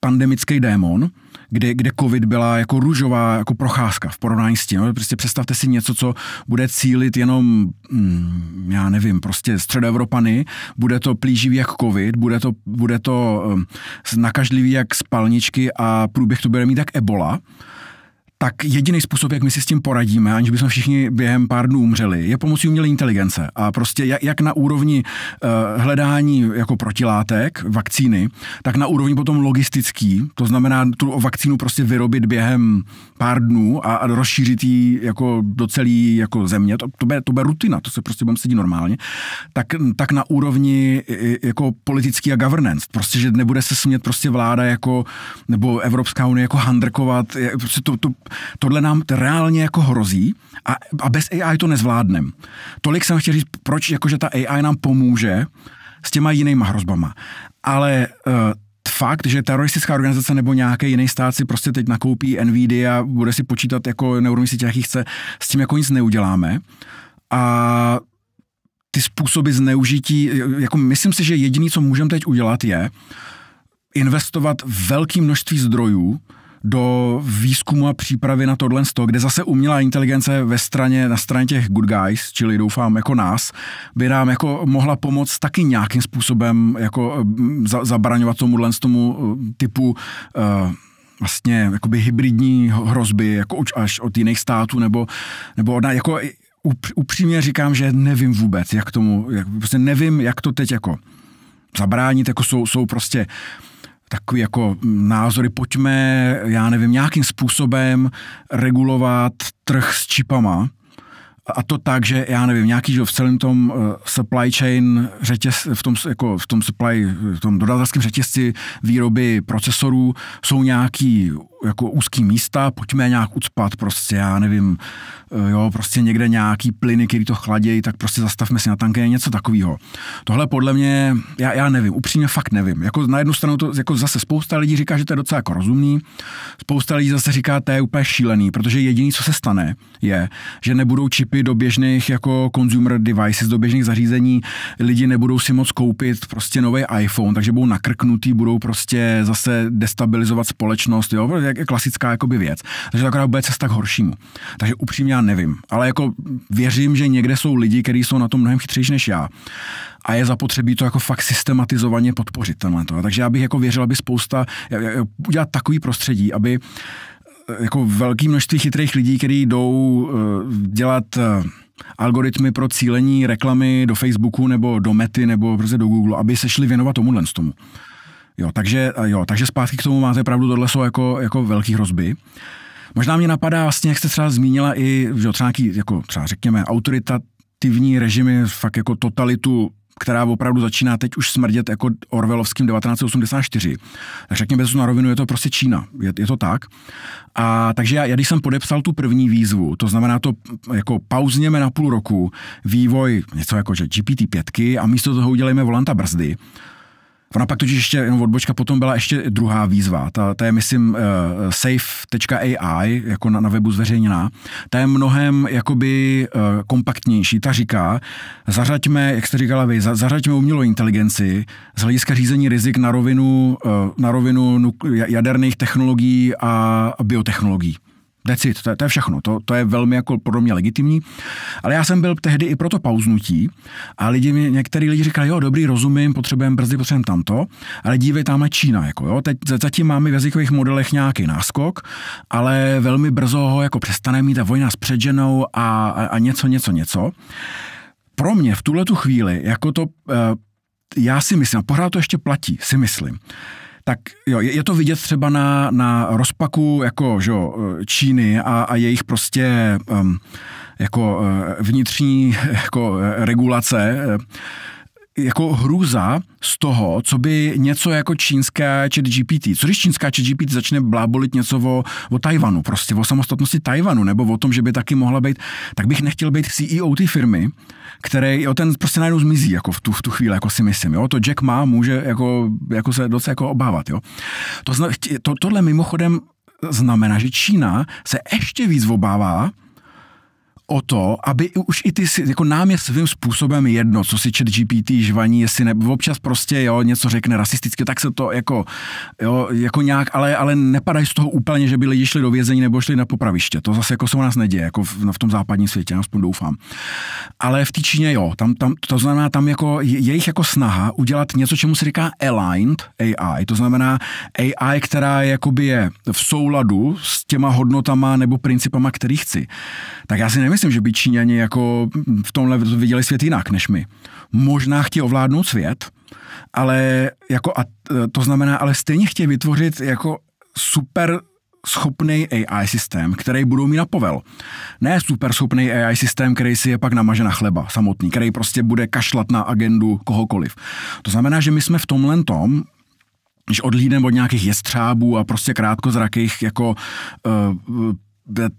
pandemický démon, kdy, kde covid byla jako růžová jako procházka v porovnání s tím. Prostě představte si něco, co bude cílit jenom, hm, já nevím, prostě středoevropany, bude to plíživý jak covid, bude to, bude to hm, mm, nakažlivý jak spalničky a průběh to bude mít tak ebola tak jediný způsob, jak my si s tím poradíme, aniž bychom všichni během pár dnů umřeli, je pomocí umělé inteligence. A prostě jak, na úrovni eh, hledání jako protilátek, vakcíny, tak na úrovni potom logistický, to znamená tu vakcínu prostě vyrobit během pár dnů a, a rozšířit ji jako do celé jako země, to, to, bude, to bude rutina, to se prostě budeme sedí normálně, tak, tak na úrovni jako politický a governance, prostě, že nebude se smět prostě vláda jako, nebo Evropská unie jako handrkovat, prostě to, to, tohle nám to reálně jako hrozí a, a bez AI to nezvládnem. Tolik jsem chtěl říct, proč jakože ta AI nám pomůže s těma jinýma hrozbama. Ale uh, fakt, že teroristická organizace nebo nějaký jiný stát si prostě teď nakoupí NVIDIA a bude si počítat jako neuronní sítě, jaký chce, s tím jako nic neuděláme. A ty způsoby zneužití, jako myslím si, že jediný, co můžeme teď udělat, je investovat velké množství zdrojů do výzkumu a přípravy na tohle sto, kde zase umělá inteligence ve straně, na straně těch good guys, čili doufám jako nás, by nám jako mohla pomoct taky nějakým způsobem jako eh, za, zabraňovat tomu tomu eh, typu uh, vlastně jakoby hybridní hrozby jako až od jiných států nebo, nebo od, jako upřímně říkám, že nevím vůbec, jak tomu, jak, prostě nevím, jak to teď jako zabránit, jako jsou, jsou prostě uh, takový jako mm, názory, pojďme, já nevím, nějakým způsobem regulovat trh s čipama, a to tak, že já nevím, nějaký, že v celém tom eh, supply chain řetěz, v tom, jako v tom supply, v tom dodatelském řetězci výroby procesorů jsou nějaký jako úzký místa, pojďme nějak ucpat prostě, já nevím, eh, jo, prostě někde nějaký plyny, který to chladějí, tak prostě zastavme si na tanky něco takového. Tohle podle mě, já, já nevím, upřímně fakt nevím. Jako na jednu stranu to jako zase spousta lidí říká, že to je docela jako rozumný, spousta lidí zase říká, to je úplně šílený, protože jediný, co se stane, je, že nebudou čipy do běžných jako consumer devices, do běžných zařízení, lidi nebudou si moc koupit prostě nový iPhone, takže budou nakrknutý, budou prostě zase destabilizovat společnost, jo, je klasická jakoby věc. Takže to akorát bude cesta k horšímu. Takže upřímně já nevím. Ale jako věřím, že někde jsou lidi, kteří jsou na tom mnohem chytřejší než já. A je zapotřebí to jako fakt systematizovaně podpořit tenhle to. Takže já bych jako věřil, aby spousta, udělat takový prostředí, aby eh, jako velké množství chytrých lidí, kteří jdou eh, dělat eh, algoritmy pro cílení reklamy do Facebooku nebo do Mety nebo prostě do Google, aby se šli věnovat tomuhle tomu. Jo, takže, jo, takže zpátky k tomu máte pravdu, tohle jsou jako, jako velký hrozby. Možná mě napadá vlastně, jak jste třeba zmínila i, že třeba nějaký, jako třeba řekněme, autoritativní režimy, fakt jako totalitu která opravdu začíná teď už smrdět jako Orwellovským 1984. řekněme bez na rovinu, je to prostě Čína. Je, je to tak. A takže já, já, když jsem podepsal tu první výzvu, to znamená to jako pauzněme na půl roku vývoj něco jako že GPT-5 a místo toho udělejme volanta brzdy, Ona pak totiž ještě jenom odbočka, potom byla ještě druhá výzva, ta, ta je myslím uh, eh, safe.ai, jako na, na webu zveřejněná, ta je mnohem jakoby uh, kompaktnější, ta říká, zařaďme, jak jste říkala vy, za, zařaďme umělou inteligenci z hlediska řízení rizik na rovinu, uh, na rovinu jaderných technologií a biotechnologií. Decid, to, to je všechno, to, to je velmi jako pro mě legitimní, ale já jsem byl tehdy i proto pauznutí a lidi mi, některý lidi říkali, jo, dobrý, rozumím, potřebujeme brzy, potřebujeme tamto, ale dívej, tamhle Čína, jako jo, teď zatím máme v jazykových modelech nějaký náskok, ale velmi brzo ho jako přestane mít a vojna s předženou a, a, a něco, něco, něco. Pro mě v tuhle tu chvíli, jako to, eh, já si myslím, a pořád to ještě platí, si myslím, tak jo, je, je to vidět třeba na, na rozpaku jako, že Číny a, a jejich prostě um, jako eh, vnitřní (laughs) jako eh, regulace, eh, jako hrůza z toho, co by něco jako čínská chat GPT, co když čínská chat GPT začne blábolit něco o, o Tajvanu, prostě o samostatnosti Tajvanu, nebo o tom, že by taky mohla být, tak bych nechtěl být CEO té firmy, který, jo, ten prostě najednou zmizí, jako v tu, v tu chvíli, jako si myslím, jo, to Jack má, může jako, jako se docela jako obávat, jo. To, to, tohle mimochodem znamená, že Čína se ještě víc obává o to, aby už i ty si, jako nám je svým způsobem jedno, co si chat GPT žvaní, jestli ne, občas prostě jo, něco řekne rasisticky, tak se to jako, jo, jako nějak, ale, ale nepadají z toho úplně, že by lidi šli do vězení nebo šli na popraviště. To zase jako se u nás neděje, jako v, v tom západním světě, aspoň doufám. Ale v té Číně jo, tam, tam, to znamená, tam jako jejich jako snaha udělat něco, čemu se říká aligned AI, to znamená AI, která je jakoby je v souladu s těma hodnotama nebo principama, který chci. Tak já si nemyslím, nemyslím, že by Číňani jako v tomhle viděli svět jinak než my. Možná chtějí ovládnout svět, ale jako a to znamená, ale stejně chtějí vytvořit jako super schopný AI systém, který budou mít na povel. Ne super schopný AI systém, který si je pak namaže na chleba samotný, který prostě bude kašlat na agendu kohokoliv. To znamená, že my jsme v tomhle tom, když odlídneme od nějakých jestřábů a prostě krátkozrakých jako uh,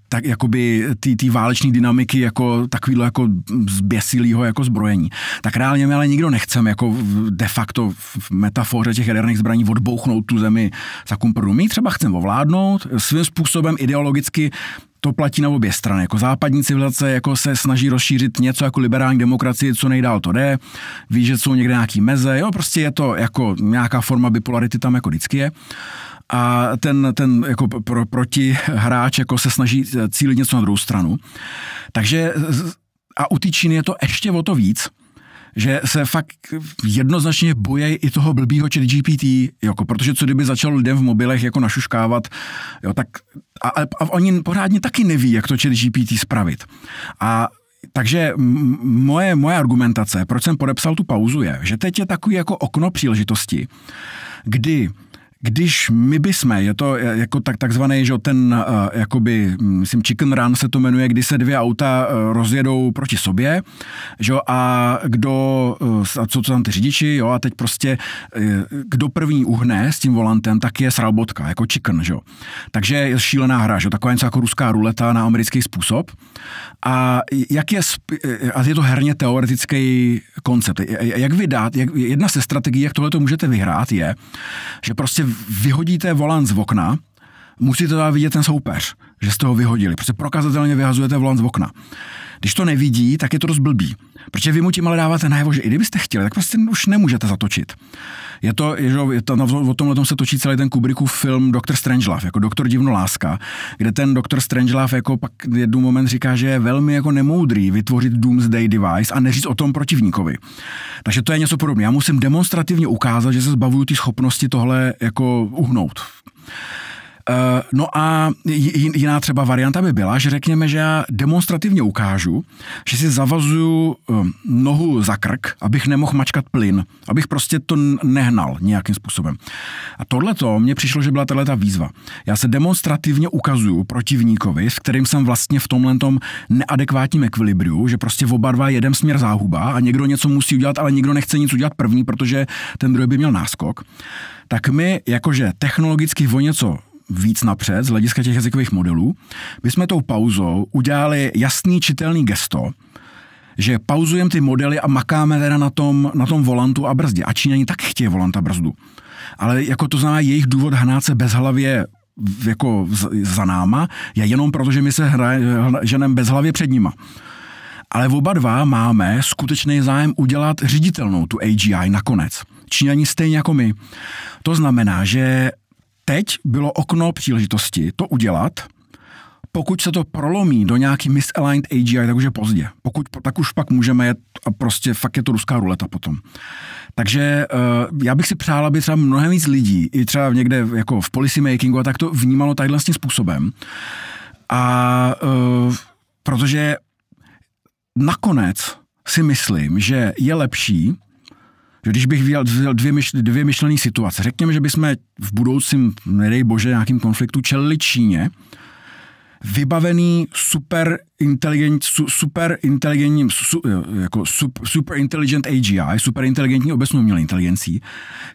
tak jakoby ty váleční dynamiky jako takovýhle jako zběsilýho jako zbrojení. Tak reálně my ale nikdo nechceme jako de facto v metafoře těch jaderných zbraní odbouchnout tu zemi za kumpru. My třeba chceme ovládnout svým způsobem ideologicky to platí na obě strany. Jako západní civilizace jako se snaží rozšířit něco jako liberální demokracie, co nejdál to jde. Ví, že jsou někde nějaký meze, jo, prostě je to jako nějaká forma bipolarity tam jako vždycky je. Uh, a ten, ten jako pro, proti hráč jako se snaží eh, cílit něco na druhou stranu. Takže a u Číny je to ještě o to víc, že se fakt jednoznačně boje i toho blbýho chat GPT, jako, protože co kdyby začal lidem v mobilech jako našuškávat, jo, tak a, a oni pořádně taky neví, jak to chat GPT spravit. A takže moje, moje argumentace, proč jsem podepsal tu pauzu, je, že teď je takový jako okno příležitosti, kdy když my bychom, je to jako tak, takzvaný, že ten, eh, jakoby, hm, myslím, chicken run se to jmenuje, kdy se dvě auta eh, rozjedou proti sobě, že a kdo, eh, a co, tam ty řidiči, jo, a teď prostě, kdo první uhne s tím volantem, tak je srabotka, jako chicken, že Takže je šílená hra, že taková něco jako ruská ruleta na americký způsob. A jak je, a je to herně teoretický koncept. Jak vydat, jak, jedna ze strategií, jak tohle to můžete vyhrát, je, že prostě vyhodíte volant z okna, musíte teda vidět ten soupeř že jste ho vyhodili, protože prokazatelně vyhazujete volant z okna. Když to nevidí, tak je to dost blbý. Protože vy mu tím ale dáváte najevo, že i kdybyste chtěli, tak prostě už nemůžete zatočit. Je to, je to, je to no, o tomhle tom se točí celý ten Kubrickův film Doktor Strangelove, jako Doktor Láska, kde ten Doktor Strangelove jako pak jednu moment říká, že je velmi jako nemoudrý vytvořit Doomsday device a neříct o tom protivníkovi. Takže to je něco podobné. Já musím demonstrativně ukázat, že se zbavuju ty schopnosti tohle jako uhnout. Eh, no a jiná třeba varianta by byla, že řekněme, že já demonstrativně ukážu, že si zavazuju eh, nohu za krk, abych nemohl mačkat plyn, abych prostě to nehnal nějakým způsobem. A tohle to mně přišlo, že byla tahle ta výzva. Já se demonstrativně ukazuju protivníkovi, s kterým jsem vlastně v tomhle tom neadekvátním ekvilibriu, že prostě oba dva jedem směr záhuba a někdo něco musí udělat, ale nikdo nechce nic udělat první, protože ten druhý by měl náskok tak my jakože technologicky o něco víc napřed z hlediska těch jazykových modelů, my jsme tou pauzou udělali jasný čitelný gesto, že pauzujeme ty modely a makáme teda na tom, na tom volantu a brzdě. A Číňani tak chtějí volant a brzdu. Ale jako to znamená jejich důvod hnát se bezhlavě jako za náma je jenom proto, že my se hra, ženem bezhlavě před nima. Ale oba dva máme skutečný zájem udělat říditelnou tu AGI nakonec. Číňani stejně jako my. To znamená, že teď bylo okno příležitosti to udělat, pokud se to prolomí do nějaký misaligned AGI, tak už je pozdě. Pokud, tak už pak můžeme jet a prostě fakt je to ruská ruleta potom. Takže uh, já bych si přál, aby třeba mnohem víc lidí, i třeba někde jako v policy makingu a tak to vnímalo tadyhle způsobem. A uh, protože nakonec si myslím, že je lepší, že když bych vzal dvě, myšl, dvě myšlené situace, řekněme, že bychom v budoucím, nedej bože, nějakým konfliktu čelili Číně, vybavený super inteligent, super inteligent, su, jako super intelligent AGI, super inteligentní obecnou měl inteligencí,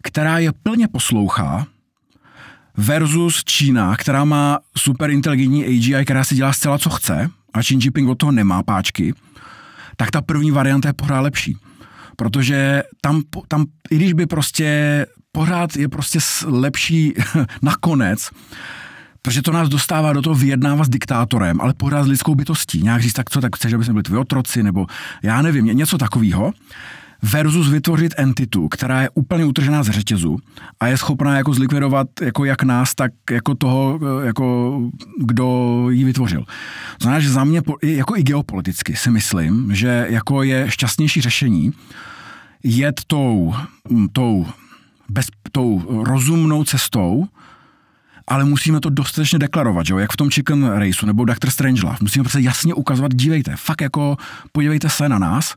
která je plně poslouchá, versus Čína, která má super inteligentní AGI, která si dělá zcela co chce, a Xi Jinping od toho nemá páčky, tak ta první varianta je pořád lepší protože tam, tam i když by prostě pořád je prostě lepší (laughs) nakonec, protože to nás dostává do toho vyjednávat s diktátorem, ale pořád s lidskou bytostí. Nějak říct, tak co, tak chceš, aby jsme byli tvoji otroci, nebo já nevím, něco takového versus vytvořit entitu, která je úplně utržená z řetězu a je schopná jako zlikvidovat jako jak nás, tak jako toho, eh, jako kdo ji vytvořil. Znamená, že za mě jako i geopoliticky si myslím, že jako je šťastnější řešení jet tou, tou, bez, tou rozumnou cestou, ale musíme to dostatečně deklarovat, že jo? jak v tom Chicken Raceu nebo Dr. Strangelove. Musíme prostě jasně ukazovat, dívejte, fakt jako podívejte se na nás,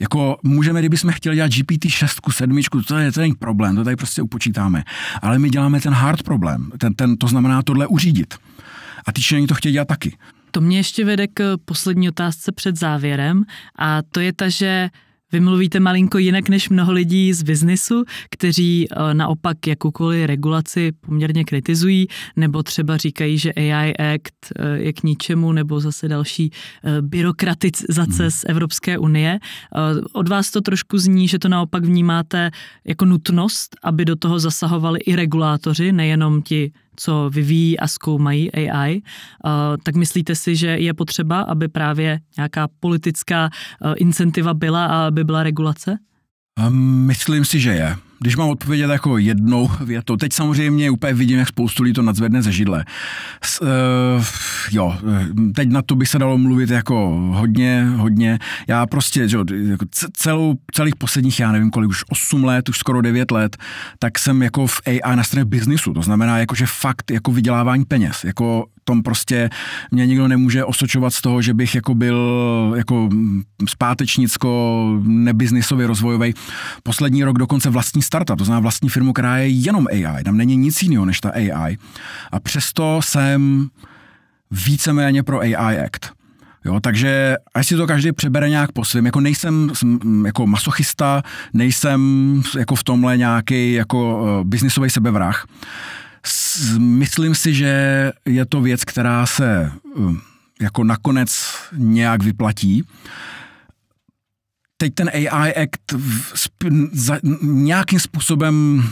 jako můžeme, kdybychom chtěli dělat GPT 6, 7, to je ten problém, to tady prostě upočítáme. Ale my děláme ten hard problém, ten, ten, to znamená tohle uřídit. A ty členy to chtějí dělat taky. To mě ještě vede k poslední otázce před závěrem a to je ta, že vy mluvíte malinko jinak než mnoho lidí z biznisu, kteří eh, naopak jakoukoliv regulaci poměrně kritizují, nebo třeba říkají, že AI Act eh, je k ničemu, nebo zase další eh, byrokratizace hmm. z Evropské unie. Od vás to trošku zní, že to naopak vnímáte jako nutnost, aby do toho zasahovali i regulátoři, nejenom ti co vyvíjí a zkoumají AI, eh, tak myslíte si, že je potřeba, aby právě nějaká politická eh, incentiva byla a aby byla regulace? Myslím si, že je. Když mám odpovědět jako jednou větu, teď samozřejmě úplně vidím, jak spoustu lidí to nadzvedne ze židle. S, uh, jo, eh, teď na to by se dalo mluvit jako hodně, hodně. Já prostě, že, jako celou, celých posledních, já nevím kolik, už 8 let, už skoro 9 let, tak jsem jako v AI na straně biznisu. To znamená, jako, že fakt jako vydělávání peněz. Jako tom prostě mě nikdo nemůže osočovat z toho, že bych jako byl jako zpátečnicko nebiznisově rozvojový. Poslední rok dokonce vlastní startup, to znamená vlastní firmu, která je jenom AI, tam není nic jiného než ta AI. A přesto jsem víceméně pro AI Act. Jo, takže až si to každý přebere nějak po svém, jako nejsem jako masochista, nejsem jako v tomhle nějaký jako eh, biznisový sebevrah. Myslím si, že je to věc, která se um, jako nakonec nějak vyplatí. Teď ten AI Act za, nějakým způsobem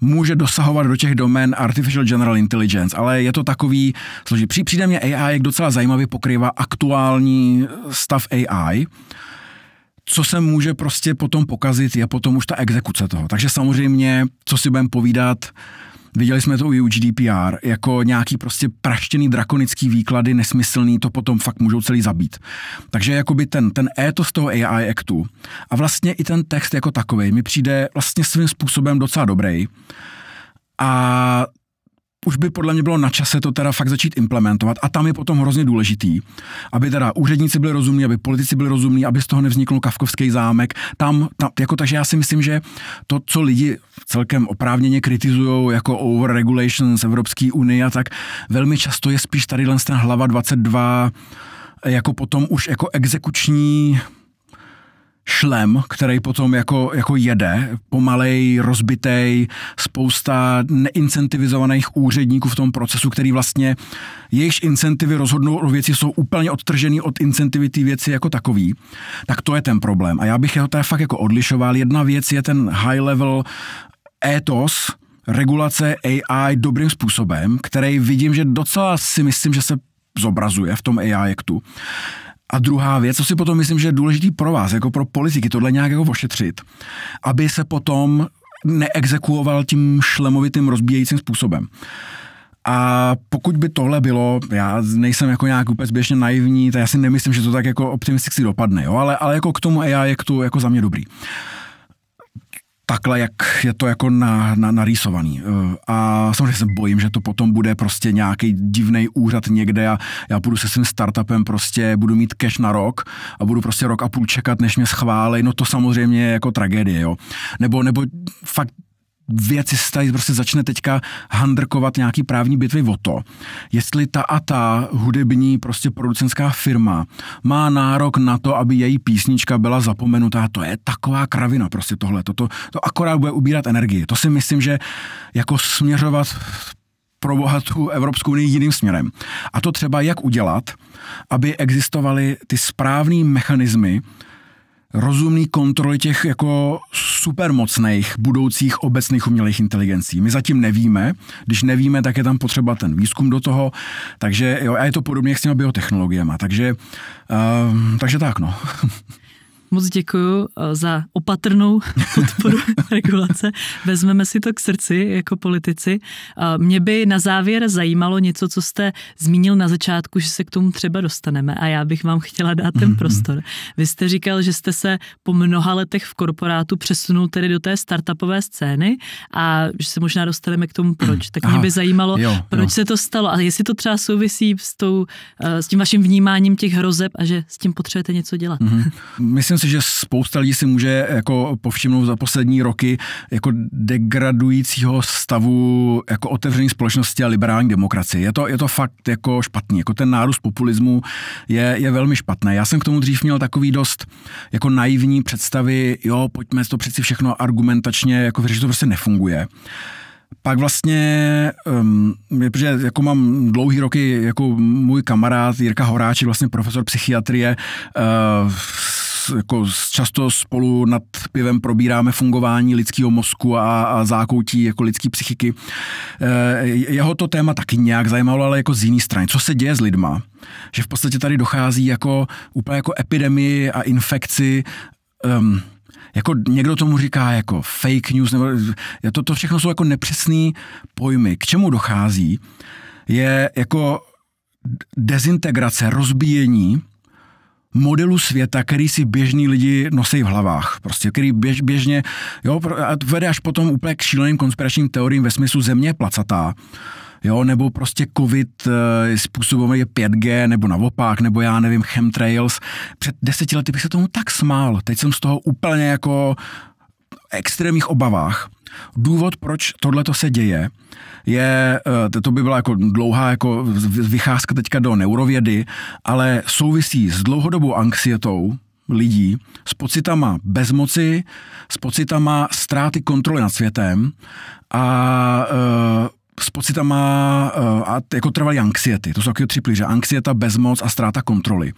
může dosahovat do těch domén Artificial General Intelligence, ale je to takový složitý. Přijde mě AI, jak docela zajímavě pokrývá aktuální stav AI. Co se může prostě potom pokazit, je potom už ta exekuce toho. Takže samozřejmě, co si budeme povídat, Viděli jsme to i u GDPR, jako nějaký prostě praštěný drakonický výklady, nesmyslný, to potom fakt můžou celý zabít. Takže jakoby ten, ten z toho AI Actu a vlastně i ten text jako takový mi přijde vlastně svým způsobem docela dobrý. A už by podle mě bylo na čase to teda fakt začít implementovat a tam je potom hrozně důležitý, aby teda úředníci byli rozumní, aby politici byli rozumní, aby z toho nevznikl kavkovský zámek. Tam, tam jako takže já si myslím, že to, co lidi celkem oprávněně kritizují jako overregulation z Evropské unie a tak, velmi často je spíš tady hlava 22 jako potom už jako exekuční šlem, který potom jako, jako jede, pomalej, rozbitej, spousta neincentivizovaných úředníků v tom procesu, který vlastně, jejichž incentivy rozhodnou o věci, jsou úplně odtržený od incentivy té věci jako takový, tak to je ten problém. A já bych ho teda fakt jako odlišoval. Jedna věc je ten high level ethos, regulace AI dobrým způsobem, který vidím, že docela si myslím, že se zobrazuje v tom AI aktu. A druhá věc, co si potom myslím, že je důležitý pro vás, jako pro politiky, tohle nějak jako ošetřit, aby se potom neexekuoval tím šlemovitým rozbíjejícím způsobem. A pokud by tohle bylo, já nejsem jako nějak úplně běžně naivní, tak já si nemyslím, že to tak jako optimisticky dopadne, jo? Ale, ale jako k tomu AI je k tu jako za mě dobrý. Uh, takhle, jak je to jako na, na, narýsovaný. Eh, a samozřejmě se bojím, že to potom bude prostě nějaký divný úřad někde a já budu se svým startupem prostě, budu mít cash na rok a budu prostě rok a půl čekat, než mě schválej, no to samozřejmě je jako tragédie, jo. Nebo, nebo fakt se tady prostě začne teďka handrkovat nějaký právní bitvy o to, jestli ta a ta hudební prostě producenská firma má nárok na to, aby její písnička byla zapomenutá. To je taková kravina prostě tohle. To, to, to akorát bude ubírat energii. To si myslím, že jako směřovat pro bohatou Evropskou unii jiným směrem. A to třeba jak udělat, aby existovaly ty správné mechanismy, rozumný kontroly těch jako supermocných budoucích obecných umělých inteligencí. My zatím nevíme, když nevíme, tak je tam potřeba ten výzkum do toho, takže jo, a je to podobně jak s těma biotechnologiemi. Takže, uh, takže tak, no. (laughs) Moc děkuji eh, za opatrnou (laughs) podporu regulace. Vezmeme si to k srdci jako politici. Eh, mě by na závěr zajímalo něco, co jste zmínil na začátku, že se k tomu třeba dostaneme a já bych vám chtěla dát ten mm-hmm. prostor. Vy jste říkal, že jste se po mnoha letech v korporátu přesunul tedy do té startupové scény a že se možná dostaneme k tomu proč. Tak mě by zajímalo, jo, proč se to stalo a jestli to třeba souvisí s, tou, eh, s tím vaším vnímáním těch hrozeb a že s tím potřebujete něco dělat. Mhm. Myslím myslím si, že spousta lidí si může jako povšimnout za poslední roky jako degradujícího stavu jako otevřené společnosti a liberální demokracie. Je to, je to fakt jako špatný. Jako ten nárůst populismu je, je velmi špatný. Já jsem k tomu dřív měl takový dost jako naivní představy, jo, pojďme to přeci všechno argumentačně jako že to prostě nefunguje. Pak vlastně, um, protože jako mám dlouhý roky, jako můj kamarád Jirka Horáč, vlastně profesor psychiatrie, uh, jako často spolu nad pivem probíráme fungování lidského mozku a, a zákoutí jako lidské psychiky. Eh, jeho to téma taky nějak zajímalo, ale jako z jiné strany. Co se děje s lidma? Že v podstatě tady dochází jako úplně jako epidemii a infekci um, jako někdo tomu říká jako fake news, nebo eh, to, to všechno jsou jako nepřesný pojmy. K čemu dochází, je jako dezintegrace, rozbíjení modelu světa, který si běžní lidi nosí v hlavách, prostě, který běž, běžně, jo, a vede až potom úplně k šíleným konspiračním teoriím ve smyslu země placatá, jo, nebo prostě covid eh, způsobem je 5G, nebo naopak, nebo já nevím, chemtrails. Před deseti lety bych se tomu tak smál, teď jsem z toho úplně jako extrémních obavách. Důvod, proč tohle to se děje, je, eh, to by byla jako dlouhá jako vycházka teďka do neurovědy, ale souvisí s dlouhodobou anxietou, lidí s pocitama bezmoci, s pocitama ztráty kontroly nad světem a eh, s pocitama eh, a jako trvalý anxiety. To jsou takové tři pilíře. Anxieta, bezmoc a ztráta kontroly,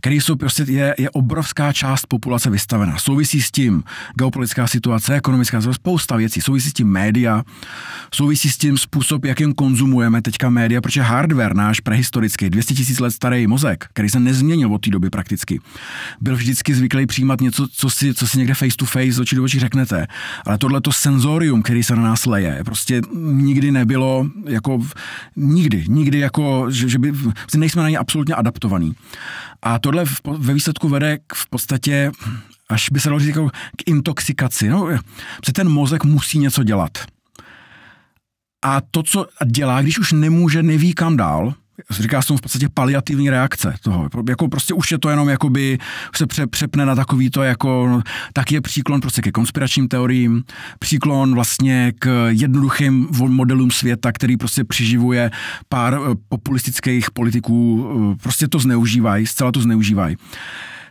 který jsou prostě, je, je obrovská část populace vystavená. Souvisí s tím geopolitická situace, ekonomická situace, spousta věcí. Souvisí s tím média, souvisí s tím způsob, jakým konzumujeme teďka média, protože hardware náš prehistorický, 200 000 let starý mozek, který se nezměnil od té doby prakticky, byl vždycky zvyklý přijímat něco, co si, co si někde face to face, oči do očí řeknete. Ale tohle to senzorium, který se na nás leje, prostě nikdy nebylo bylo jako nikdy, nikdy jako, že, že by, nejsme na ně absolutně adaptovaní. A tohle v, ve výsledku vede k v podstatě, až by se dalo říct, jako k intoxikaci. No, protože ten mozek musí něco dělat. A to, co dělá, když už nemůže, neví kam dál, říká se tomu v podstatě paliativní reakce toho. Jako prostě už je to jenom jakoby se pře, přepne na takový to jako, no, tak je příklon prostě ke konspiračním teoriím, příklon vlastně k jednoduchým modelům světa, který prostě přiživuje pár eh, populistických politiků, eh, prostě to zneužívají, zcela to zneužívají.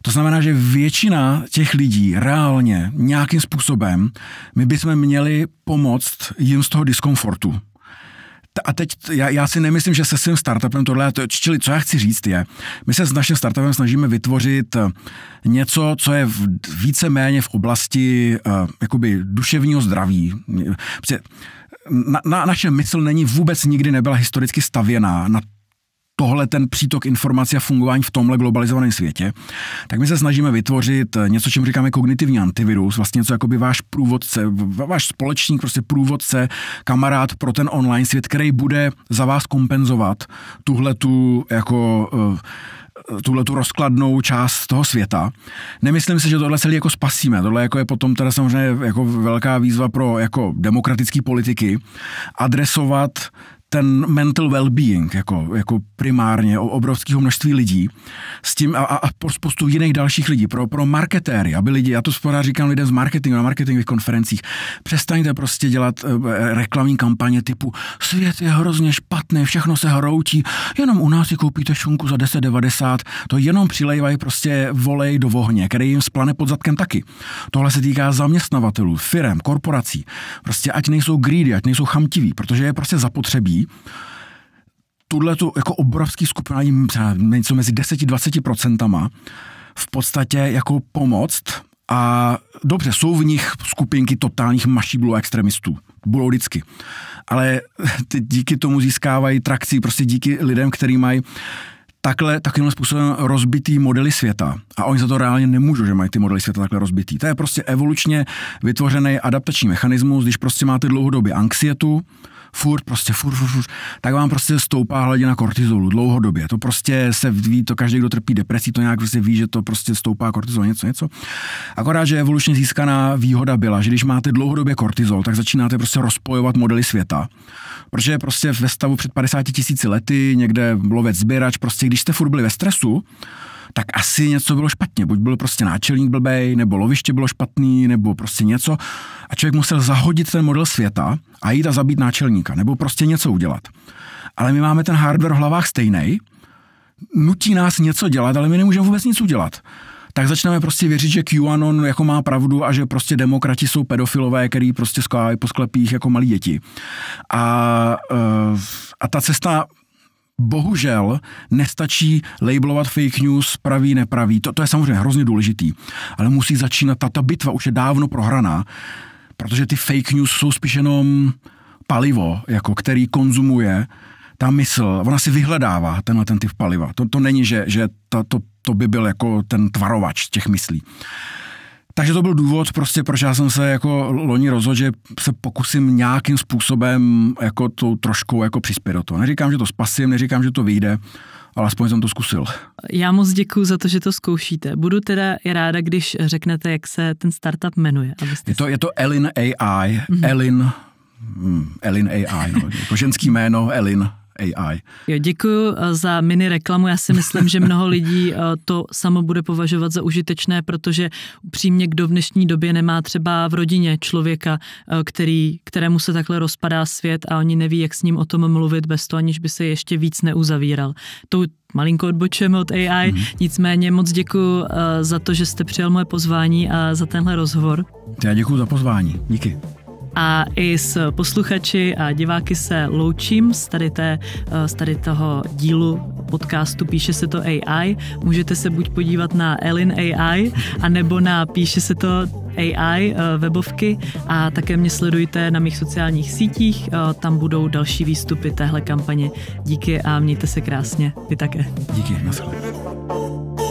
To znamená, že většina těch lidí reálně nějakým způsobem my bychom měli pomoct jim z toho diskomfortu a teď já, já si nemyslím, že se svým startupem tohle, to, čili co já chci říct je, my se s naším startupem snažíme vytvořit eh, něco, co je v, více-méně v oblasti uh, jakoby duševního zdraví. Protože na, na, naše mysl není vůbec nikdy nebyla historicky stavěná na tohle ten přítok informací a fungování v tomhle globalizovaném světě, tak my se snažíme vytvořit eh, něco, čemu říkáme kognitivní antivirus, vlastně něco jako by váš průvodce, váš společník, prostě průvodce, kamarád pro ten online svět, který bude za vás kompenzovat tuhle tu jako eh, tuhle tu rozkladnou část toho světa. Nemyslím si, že tohle celý jako spasíme. Tohle jako je potom teda samozřejmě jako velká výzva pro jako demokratické politiky adresovat ten mental well-being jako, jako primárně o obrovského množství lidí s tím a, a, a spoustu jiných dalších lidí, pro, pro marketéry, aby lidi, já to spora říkám lidem z marketingu na marketingových konferencích, přestaňte prostě dělat eh, eh, reklamní kampaně typu svět je hrozně špatný, všechno se hroutí, jenom u nás si koupíte šunku za 10,90, to jenom přilejvají prostě volej do vohně, který jim splane pod zadkem taky. Tohle se týká zaměstnavatelů, firem, korporací, prostě ať nejsou greedy, ať nejsou chamtiví, protože je prostě zapotřebí, tuhle tu jako obrovský třeba něco mezi 10-20% v podstatě jako pomoct a dobře, jsou v nich skupinky totálních mašíblů extremistů. Budou vždycky. Ale ty díky tomu získávají trakci, prostě díky lidem, který mají takhle, takovým způsobem rozbitý modely světa. A oni za to reálně nemůžou, že mají ty modely světa takhle rozbitý. To je prostě evolučně vytvořený adaptační mechanismus, když prostě máte dlouhodobě anxietu, furt, prostě furt, furt, furt, tak vám prostě stoupá hladina kortizolu dlouhodobě. To prostě se ví, to každý, kdo trpí depresí, to nějak prostě ví, že to prostě stoupá kortizol, něco, něco. Akorát, že evolučně získaná výhoda byla, že když máte dlouhodobě kortizol, tak začínáte prostě rozpojovat modely světa. Protože prostě ve stavu před 50 tisíci lety někde lovec sběrač, prostě když jste furt byli ve stresu, tak asi něco bylo špatně. Buď byl prostě náčelník blbej, nebo loviště bylo špatný, nebo prostě něco. A člověk musel zahodit ten model světa a jít a zabít náčelníka, nebo prostě něco udělat. Ale my máme ten hardware v hlavách stejný, nutí nás něco dělat, ale my nemůžeme vůbec nic udělat tak začneme prostě věřit, že QAnon jako má pravdu a že prostě demokrati jsou pedofilové, který prostě skávají po sklepích jako malí děti. A, eh, a ta cesta bohužel nestačí labelovat fake news pravý, nepravý. To, to je samozřejmě hrozně důležitý, ale musí začínat, ta, ta bitva už je dávno prohraná, protože ty fake news jsou spíš jenom palivo, jako který konzumuje ta mysl, ona si vyhledává tenhle ten typ paliva. To, to není, že, že ta, to, to by byl jako ten tvarovač těch myslí. Takže to byl důvod, prostě, proč já jsem se jako loni rozhodl, že se pokusím nějakým způsobem jako to trošku jako přispět do toho. Neříkám, že to spasím, neříkám, že to vyjde, ale aspoň jsem to zkusil. Já moc děkuji za to, že to zkoušíte. Budu teda i ráda, když řeknete, jak se ten startup jmenuje. je, to, je to Elin AI, mm-hmm. Elin, mm, Elin AI, no, jako ženský jméno Elin AI. Jo, děkuji eh, za mini reklamu. Já si myslím, že mnoho lidí eh, to samo bude považovat za užitečné, protože upřímně kdo v dnešní době nemá třeba v rodině člověka, eh, který, kterému se takhle rozpadá svět a oni neví, jak s ním o tom mluvit bez toho, aniž by se ještě víc neuzavíral. To, malinko odbočujeme od AI, mm-hmm. nicméně moc děkuji za to, že jste přijal moje pozvání a za tenhle rozhovor. Já děkuji za pozvání, díky. A i s posluchači a diváky se loučím z tady, té, z tady toho dílu podcastu Píše se to AI. Můžete se buď podívat na Elin AI, anebo na Píše se to AI eh, webovky a také mě sledujte na mých sociálních sítích, eh, tam budou další výstupy téhle kampaně. Díky a mějte se krásně. Vy také. Díky, nashledanou.